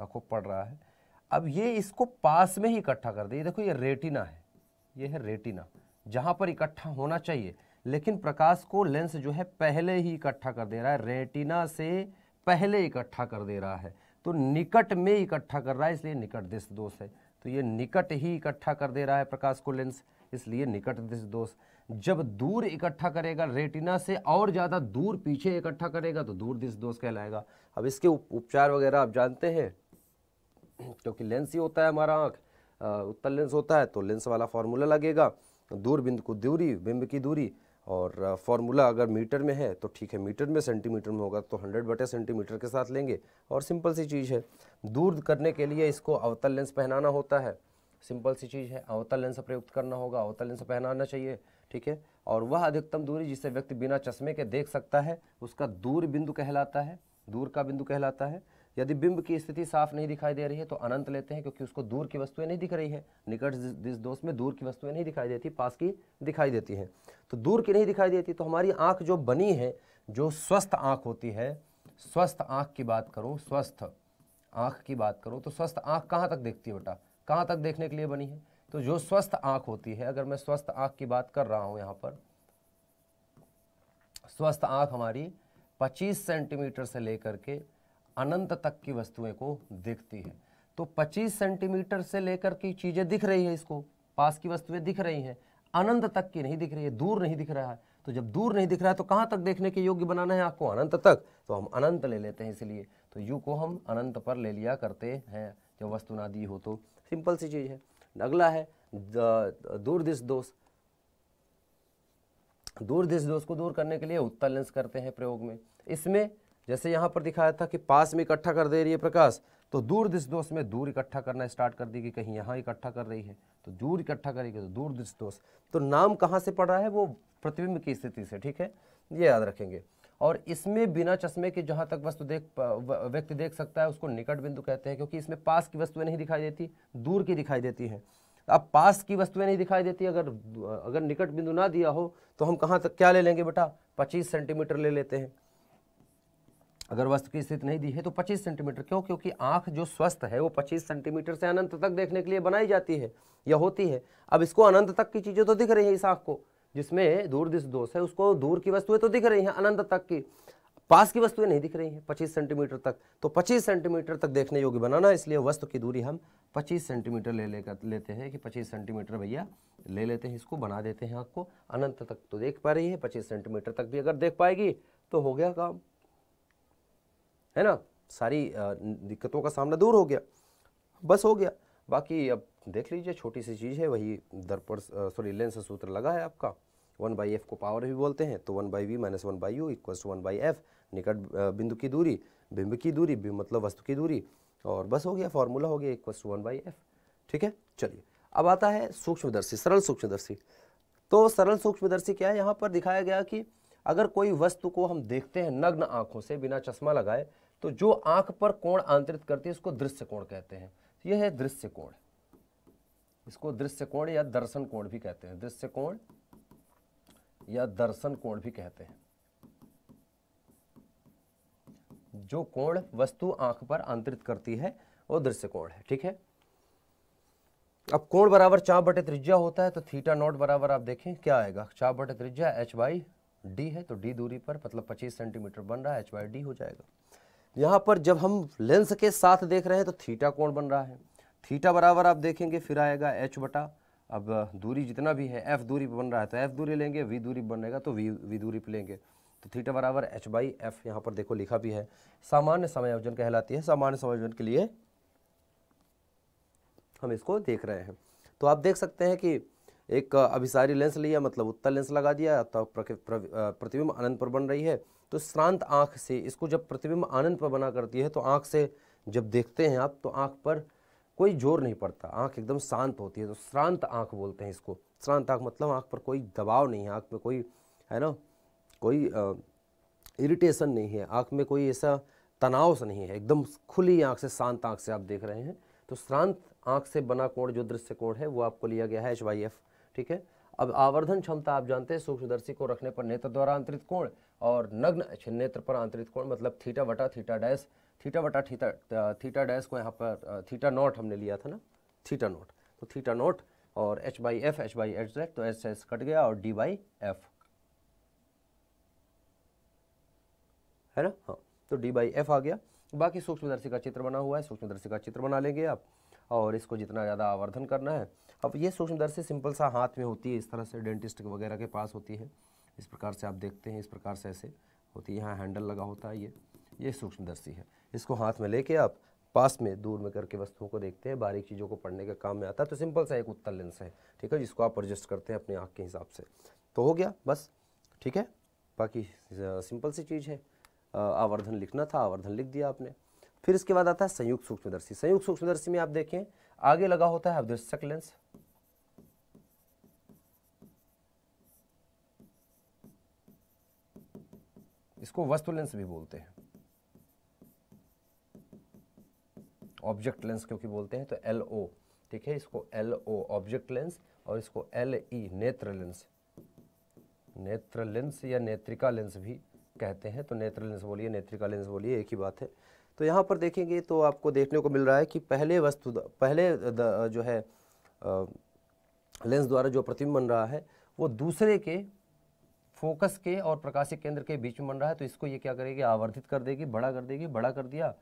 Speaker 1: आँखों पड़ रहा है अब ये इसको पास में ही इकट्ठा कर दे ये देखो ये रेटिना है ये है रेटिना जहाँ पर इकट्ठा होना चाहिए लेकिन प्रकाश को लेंस जो है पहले ही इकट्ठा कर दे रहा है रेटिना से पहले इकट्ठा कर दे रहा है तो निकट में इकट्ठा कर रहा है इसलिए निकट दिश दोष है तो ये निकट ही इकट्ठा कर दे रहा है प्रकाश को लेंस इसलिए निकट दोष जब दूर इकट्ठा करेगा रेटिना से और ज़्यादा दूर पीछे इकट्ठा करेगा तो दूर दिश दोष कहलाएगा अब इसके उपचार वगैरह आप जानते हैं क्योंकि लेंस ही होता है हमारा आँख उत्तर लेंस होता है तो लेंस वाला फॉर्मूला लगेगा दूर बिंद को दूरी बिंब की दूरी और फार्मूला अगर मीटर में है तो ठीक है मीटर में सेंटीमीटर में होगा तो हंड्रेड बटे सेंटीमीटर के साथ लेंगे और सिंपल सी चीज़ है दूर करने के लिए इसको अवतल लेंस पहनाना होता है सिंपल सी चीज़ है अवतल लेंस प्रयुक्त करना होगा अवतल लेंस पहनाना चाहिए ठीक है और वह अधिकतम दूरी जिसे व्यक्ति बिना चश्मे के देख सकता है उसका दूर बिंदु कहलाता है दूर का बिंदु कहलाता है यदि बिंब की स्थिति साफ नहीं दिखाई दे रही है तो अनंत लेते हैं क्योंकि उसको दूर की वस्तुएं नहीं दिख रही है निकट जिस दोष में दूर की वस्तुएं नहीं दिखाई देती पास की दिखाई देती हैं तो दूर की नहीं दिखाई देती तो हमारी आंख जो बनी है जो स्वस्थ आंख होती है स्वस्थ आंख की बात करूँ स्वस्थ आँख की बात करूँ तो स्वस्थ आँख कहाँ तक देखती है बेटा कहाँ तक देखने के लिए बनी है तो जो स्वस्थ आँख होती है अगर मैं स्वस्थ आँख की बात कर रहा हूँ यहाँ पर स्वस्थ आँख हमारी 25 सेंटीमीटर से लेकर के अनंत तक की वस्तुएं को देखती है तो 25 सेंटीमीटर से लेकर की चीज़ें दिख रही है इसको पास की वस्तुएं दिख रही हैं अनंत तक की नहीं दिख रही है दूर नहीं दिख रहा है तो जब दूर नहीं दिख रहा है तो कहां तक देखने के योग्य बनाना है आपको अनंत तक तो हम अनंत ले लेते हैं इसलिए तो यू को हम अनंत पर ले लिया करते हैं जब वस्तु ना दी हो तो सिंपल सी चीज़ है अगला है दिश दोष दिश दोष को दूर करने के लिए उत्तल लेंस करते हैं प्रयोग में इसमें जैसे यहाँ पर दिखाया था कि पास में इकट्ठा कर दे रही है प्रकाश तो दूर दोष में दूर इकट्ठा करना स्टार्ट कर देगी कहीं यहाँ इकट्ठा कर रही है तो दूर इकट्ठा करेगी तो दूर दोष तो नाम कहाँ से पड़ रहा है वो प्रतिबिंब की स्थिति से ठीक है ये याद रखेंगे और इसमें बिना चश्मे के जहाँ तक वस्तु देख व्यक्ति देख सकता है उसको निकट बिंदु कहते हैं क्योंकि इसमें पास की वस्तुएं नहीं दिखाई देती दूर की दिखाई देती हैं अब पास की वस्तुएं नहीं दिखाई देती अगर अगर निकट बिंदु ना दिया हो तो हम कहाँ तक क्या ले लेंगे बेटा पच्चीस सेंटीमीटर ले लेते हैं अगर वस्त्र की स्थिति नहीं दी है तो 25 सेंटीमीटर क्यों क्योंकि आंख जो स्वस्थ है वो 25 सेंटीमीटर से अनंत तक देखने के लिए बनाई जाती है या होती है अब इसको अनंत तक की चीज़ें तो दिख रही है इस आंख को जिसमें दूर दिश दोष है उसको दूर की वस्तुएं तो दिख रही हैं अनंत तक की पास की वस्तुएं नहीं दिख रही हैं 25 सेंटीमीटर तक तो 25 सेंटीमीटर तक देखने योग्य बनाना इसलिए वस्तु की दूरी हम 25 सेंटीमीटर ले लेकर लेते हैं कि 25 सेंटीमीटर भैया ले लेते हैं इसको बना देते हैं आँख को अनंत तक तो देख पा रही है 25 सेंटीमीटर तक भी अगर देख पाएगी तो हो गया काम है ना सारी दिक्कतों का सामना दूर हो गया बस हो गया बाकी अब देख लीजिए छोटी सी चीज़ है वही दर्पण सॉरी लेंस सूत्र लगा है आपका वन बाई एफ को पावर भी बोलते हैं तो one by V minus one by U equals to one by F निकट बिंदु की दूरी बिंब की दूरी बिंब मतलब वस्तु की दूरी और बस हो गया फॉर्मूला हो गया equals to one by F ठीक है चलिए अब आता है सूक्ष्मदर्शी सरल सूक्ष्मदर्शी तो सरल सूक्ष्मदर्शी क्या है यहाँ पर दिखाया गया कि अगर कोई वस्तु को हम देखते हैं नग्न आँखों से बिना चश्मा लगाए तो जो आंख पर कोण आंतरित करती है उसको दृश्य कोण कहते हैं तो यह है दृश्य कोण इसको दृश्य कोण या दर्शन कोण भी कहते हैं दृश्य कोण या दर्शन कोण भी कहते हैं जो कोण वस्तु आंख पर आंतरित करती है वो दृश्य कोण है ठीक है अब कोण बराबर चाप बटे त्रिज्या होता है तो थीटा नॉट बराबर आप देखें क्या आएगा चाप बटे त्रिज्या एच बाई डी है तो डी दूरी पर मतलब 25 सेंटीमीटर बन रहा है एच बाई डी हो जाएगा यहाँ पर जब हम लेंस के साथ देख रहे हैं तो थीटा कोण बन रहा है थीटा बराबर आप देखेंगे फिर आएगा एच बटा अब दूरी जितना भी है एफ दूरी बन रहा है तो एफ दूरी लेंगे वी दूरी बनेगा तो वी वी दूरी पर लेंगे तो थीटा बराबर एच बाई एफ यहाँ पर देखो लिखा भी है सामान्य समायोजन कहलाती है सामान्य समायोजन के लिए हम इसको देख रहे हैं तो आप देख सकते हैं कि एक अभिसारी लेंस लिया मतलब उत्तर लेंस लगा दिया तो प्रतिबिंब अनंत पर बन रही है तो श्रांत आँख से इसको जब प्रतिबिंब आनंद पर बना करती है तो आँख से जब देखते हैं आप तो आँख पर कोई जोर नहीं पड़ता आँख एकदम शांत होती है तो श्रांत आँख बोलते हैं इसको श्रांत आँख मतलब आँख पर कोई दबाव नहीं है आँख में कोई है ना कोई इरिटेशन नहीं है आँख में कोई ऐसा तनाव से नहीं है एकदम खुली आँख से शांत आँख से आप देख रहे हैं तो श्रांत आँख से बना कोण जो दृश्य कोण है वो आपको लिया गया है एच वाई एफ ठीक है अब आवर्धन क्षमता आप जानते हैं सूक्ष्मदर्शी को रखने पर नेत्र द्वारा आंतरित कोण और नग्न छिन्नेत्र पर आंतरित कोण मतलब थीटा वटा थीटा डैश थीटा वटा थीटा थीटा डैश को यहाँ पर थीटा नॉट हमने लिया था ना थीटा नॉट तो थीटा नॉट और H by F H by H तो एस एस कट गया और डी बाई एफ है ना हाँ तो डी बाई एफ आ गया बाकी सूक्ष्मदर्शी का चित्र बना हुआ है सूक्ष्मदर्शी का चित्र बना लेंगे आप और इसको जितना ज़्यादा आवर्धन करना है अब ये सूक्ष्मदर्शी सिंपल सा हाथ में होती है इस तरह से डेंटिस्ट वगैरह के पास होती है इस प्रकार से आप देखते हैं इस प्रकार से ऐसे होती है यहाँ हैंडल लगा होता है ये ये सूक्ष्मदर्शी है इसको हाथ में लेके आप पास में दूर में करके वस्तुओं को देखते हैं बारीक चीज़ों को पढ़ने के काम में आता है तो सिंपल सा एक उत्तर लेंस है ठीक है जिसको आप एडजस्ट करते हैं अपने आँख के हिसाब से तो हो गया बस ठीक है बाकी सिंपल सी चीज़ है आवर्धन लिखना था आवर्धन लिख दिया आपने फिर इसके बाद आता है संयुक्त सूक्ष्मदर्शी संयुक्त सूक्ष्मदर्शी में आप देखें आगे लगा होता है अवदर्शक लेंस इसको वस्तु लेंस भी बोलते हैं ऑब्जेक्ट लेंस क्योंकि बोलते हैं तो एल ओ ठीक है इसको एल ओ ऑब्जेक्ट लेंस और इसको एल ई e, नेत्र लेंस नेत्र लेंस या नेत्रिका लेंस भी कहते हैं तो नेत्र लेंस बोलिए नेत्रिका लेंस बोलिए एक ही बात है तो यहाँ पर देखेंगे तो आपको देखने को मिल रहा है कि पहले वस्तु पहले जो है लेंस द्वारा जो प्रतिबिंब बन रहा है वो दूसरे के फोकस के और प्रकाशिक केंद्र के बीच में बन रहा है तो इसको ये क्या करेगी आवर्धित कर देगी बड़ा कर देगी बड़ा कर दिया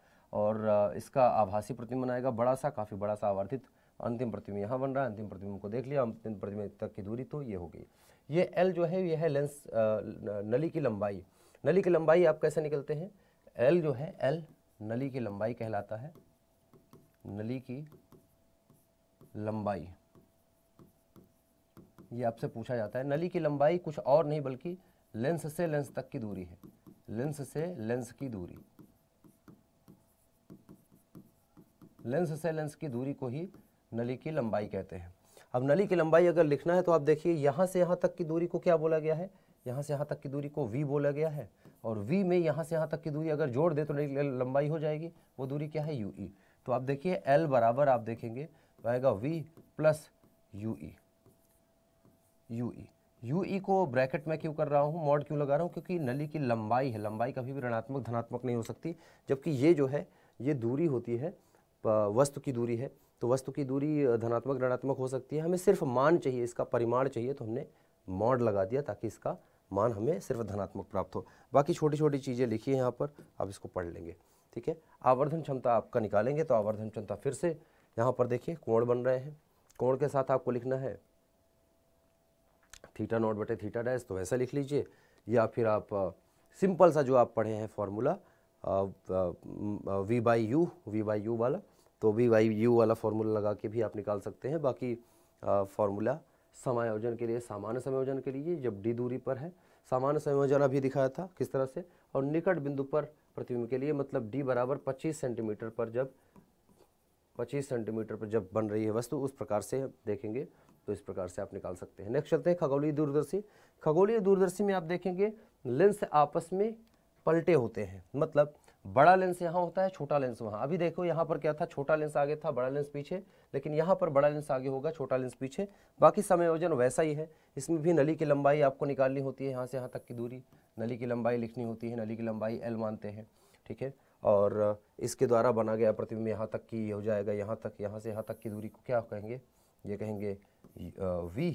Speaker 1: और इसका आभासी प्रतिमा बनाएगा बड़ा सा काफ़ी बड़ा सा आवर्धित अंतिम प्रतिमा यहाँ बन रहा है अंतिम प्रतिमा को देख लिया अंतिम प्रतिमा तक की दूरी तो ये हो गई ये एल जो है यह है लेंस नली की लंबाई नली की लंबाई आप कैसे निकलते हैं एल जो है एल नली की लंबाई कहलाता है नली की लंबाई ये आपसे पूछा जाता है नली की लंबाई कुछ और नहीं बल्कि लेंस से लेंस तक की दूरी है लेंस से लेंस की दूरी लेंस से लेंस की दूरी को ही नली की लंबाई कहते हैं अब नली की लंबाई अगर लिखना है तो आप देखिए यहाँ से यहाँ तक की दूरी को क्या बोला गया है यहाँ से यहाँ तक की दूरी को वी बोला गया है और वी में यहाँ से यहाँ तक की दूरी अगर जोड़ दे तो नली लंबाई हो जाएगी वो दूरी क्या है यू ई e। तो आप देखिए एल बराबर आप देखेंगे तो आएगा V plus U E U E U E को ब्रैकेट में क्यों कर रहा हूँ मॉड क्यों लगा रहा हूँ क्योंकि नली की लंबाई है लंबाई कभी भी ऋणात्मक धनात्मक नहीं हो सकती जबकि ये जो है ये दूरी होती है वस्तु की दूरी है तो वस्तु की दूरी धनात्मक ऋणात्मक हो सकती है हमें सिर्फ मान चाहिए इसका परिमाण चाहिए तो हमने मॉड लगा दिया ताकि इसका मान हमें सिर्फ धनात्मक प्राप्त हो बाकी छोटी छोटी चीज़ें लिखी है यहाँ पर आप इसको पढ़ लेंगे ठीक है आवर्धन क्षमता आपका निकालेंगे तो आवर्धन क्षमता फिर से यहाँ पर देखिए कोण बन रहे हैं कोण के साथ आपको लिखना है थीटा नॉट बटे थीटा डैश तो ऐसा लिख लीजिए या फिर आप सिंपल सा जो आप पढ़े हैं formula V by U V by U वाला तो वी बाई यू वाला फार्मूला लगा के भी आप निकाल सकते हैं बाकी फॉर्मूला समायोजन के लिए सामान्य समायोजन के लिए जब डी दूरी पर है सामान्य संयोजन अभी दिखाया था किस तरह से और निकट बिंदु पर प्रतिबिंब के लिए मतलब डी बराबर 25 सेंटीमीटर पर जब 25 सेंटीमीटर पर जब बन रही है वस्तु उस प्रकार से देखेंगे तो इस प्रकार से आप निकाल सकते हैं नेक्स्ट चलते हैं खगोलीय दूरदर्शी खगोलीय दूरदर्शी में आप देखेंगे लेंस आपस में पलटे होते हैं मतलब बड़ा लेंस यहाँ होता है छोटा लेंस वहाँ अभी देखो यहाँ पर क्या था छोटा लेंस आगे था बड़ा लेंस पीछे लेकिन यहाँ पर बड़ा लेंस आगे होगा छोटा लेंस पीछे बाकी समायोजन वैसा ही है इसमें भी नली की लंबाई आपको निकालनी होती है यहाँ से यहाँ तक की दूरी नली की लंबाई लिखनी होती है नली की लंबाई एल मानते हैं ठीक है और इसके द्वारा बना गया प्रतिबिंब यहाँ तक की हो जाएगा यहाँ तक यहाँ से यहाँ तक की दूरी को क्या कहेंगे ये कहेंगे वी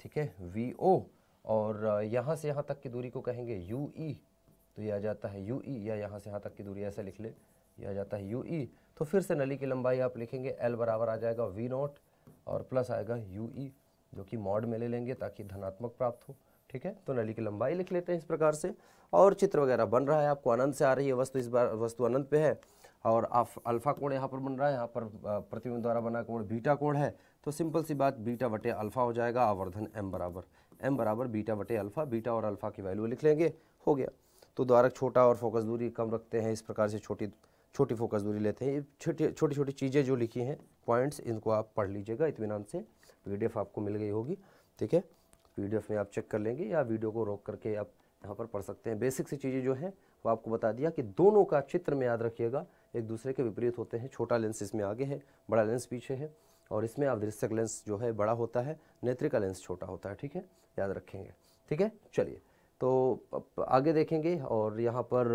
Speaker 1: ठीक है वी ओ और यहाँ से यहाँ तक की दूरी को कहेंगे यू ई e, तो यह आ जाता है यू ई e, या यहाँ से यहाँ तक की दूरी ऐसा लिख ले यह आ जाता है यू ई e, तो फिर से नली की लंबाई आप लिखेंगे एल बराबर आ जाएगा वी नॉट और प्लस आएगा यू ई जो कि मॉड में ले लेंगे ताकि धनात्मक प्राप्त हो ठीक है तो नली की लंबाई लिख लेते हैं इस प्रकार से और चित्र वगैरह बन रहा है आपको आनंद से आ रही है वस्तु इस बार वस्तु अनंत पे है और अल्फा कोण यहाँ पर बन रहा है यहाँ पर प्रतिबिंब द्वारा बना कोण बीटा कोण है तो सिंपल सी बात बीटा बटे अल्फ़ा हो जाएगा आवर्धन एम बराबर एम बराबर बीटा बटे अल्फ़ा बीटा और अल्फ़ा की वैल्यू लिख लेंगे हो गया तो द्वारक छोटा और फोकस दूरी कम रखते हैं इस प्रकार से छोटी छोटी फोकस दूरी लेते हैं छोटी छोटी छोटी चीज़ें जो लिखी हैं पॉइंट्स इनको आप पढ़ लीजिएगा नाम से पी आपको मिल गई होगी ठीक है पी में आप चेक कर लेंगे या वीडियो को रोक करके आप यहाँ पर पढ़ सकते हैं बेसिक सी चीज़ें जो हैं वो आपको बता दिया कि दोनों का चित्र में याद रखिएगा एक दूसरे के विपरीत होते हैं छोटा लेंस इसमें आगे है बड़ा लेंस पीछे है और इसमें अवदृश्यक लेंस जो है बड़ा होता है नेत्र का लेंस छोटा होता है ठीक है याद रखेंगे ठीक है चलिए तो आगे देखेंगे और यहाँ पर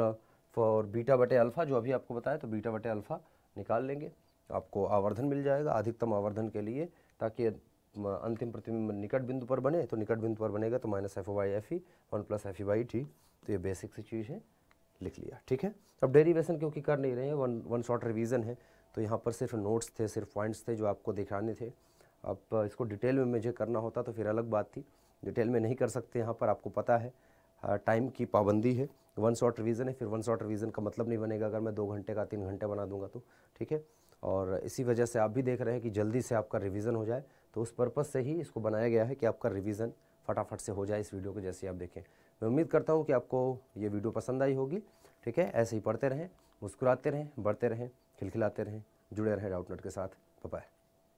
Speaker 1: फॉर बीटा बटे अल्फ़ा जो अभी आपको बताया तो बीटा बटे अल्फ़ा निकाल लेंगे आपको आवर्धन मिल जाएगा अधिकतम आवर्धन के लिए ताकि अंतिम प्रतिबिंब निकट बिंदु पर बने तो निकट बिंदु पर बनेगा तो minus F O Y F E one plus F E Y T तो ये बेसिक सी चीज़ है लिख लिया ठीक है अब डेरीवेशन क्योंकि कर नहीं रहे हैं वन वन शॉर्ट रिवीजन है तो यहाँ पर सिर्फ नोट्स थे सिर्फ पॉइंट्स थे जो आपको दिखाने थे अब इसको डिटेल में मुझे करना होता तो फिर अलग बात थी डिटेल में नहीं कर सकते यहाँ पर आपको पता है टाइम हाँ, की पाबंदी है वन शॉट रिवीजन है फिर वन शॉट रिवीजन का मतलब नहीं बनेगा अगर मैं दो घंटे का तीन घंटे बना दूंगा तो ठीक है और इसी वजह से आप भी देख रहे हैं कि जल्दी से आपका रिवीजन हो जाए तो उस पर्पज़ से ही इसको बनाया गया है कि आपका रिवीजन फटाफट से हो जाए इस वीडियो को जैसे आप देखें मैं उम्मीद करता हूँ कि आपको ये वीडियो पसंद आई होगी ठीक है ऐसे ही पढ़ते रहें मुस्कुराते रहें बढ़ते रहें खिलखिलाते रहें जुड़े रहें डाउटनेट के साथ बाय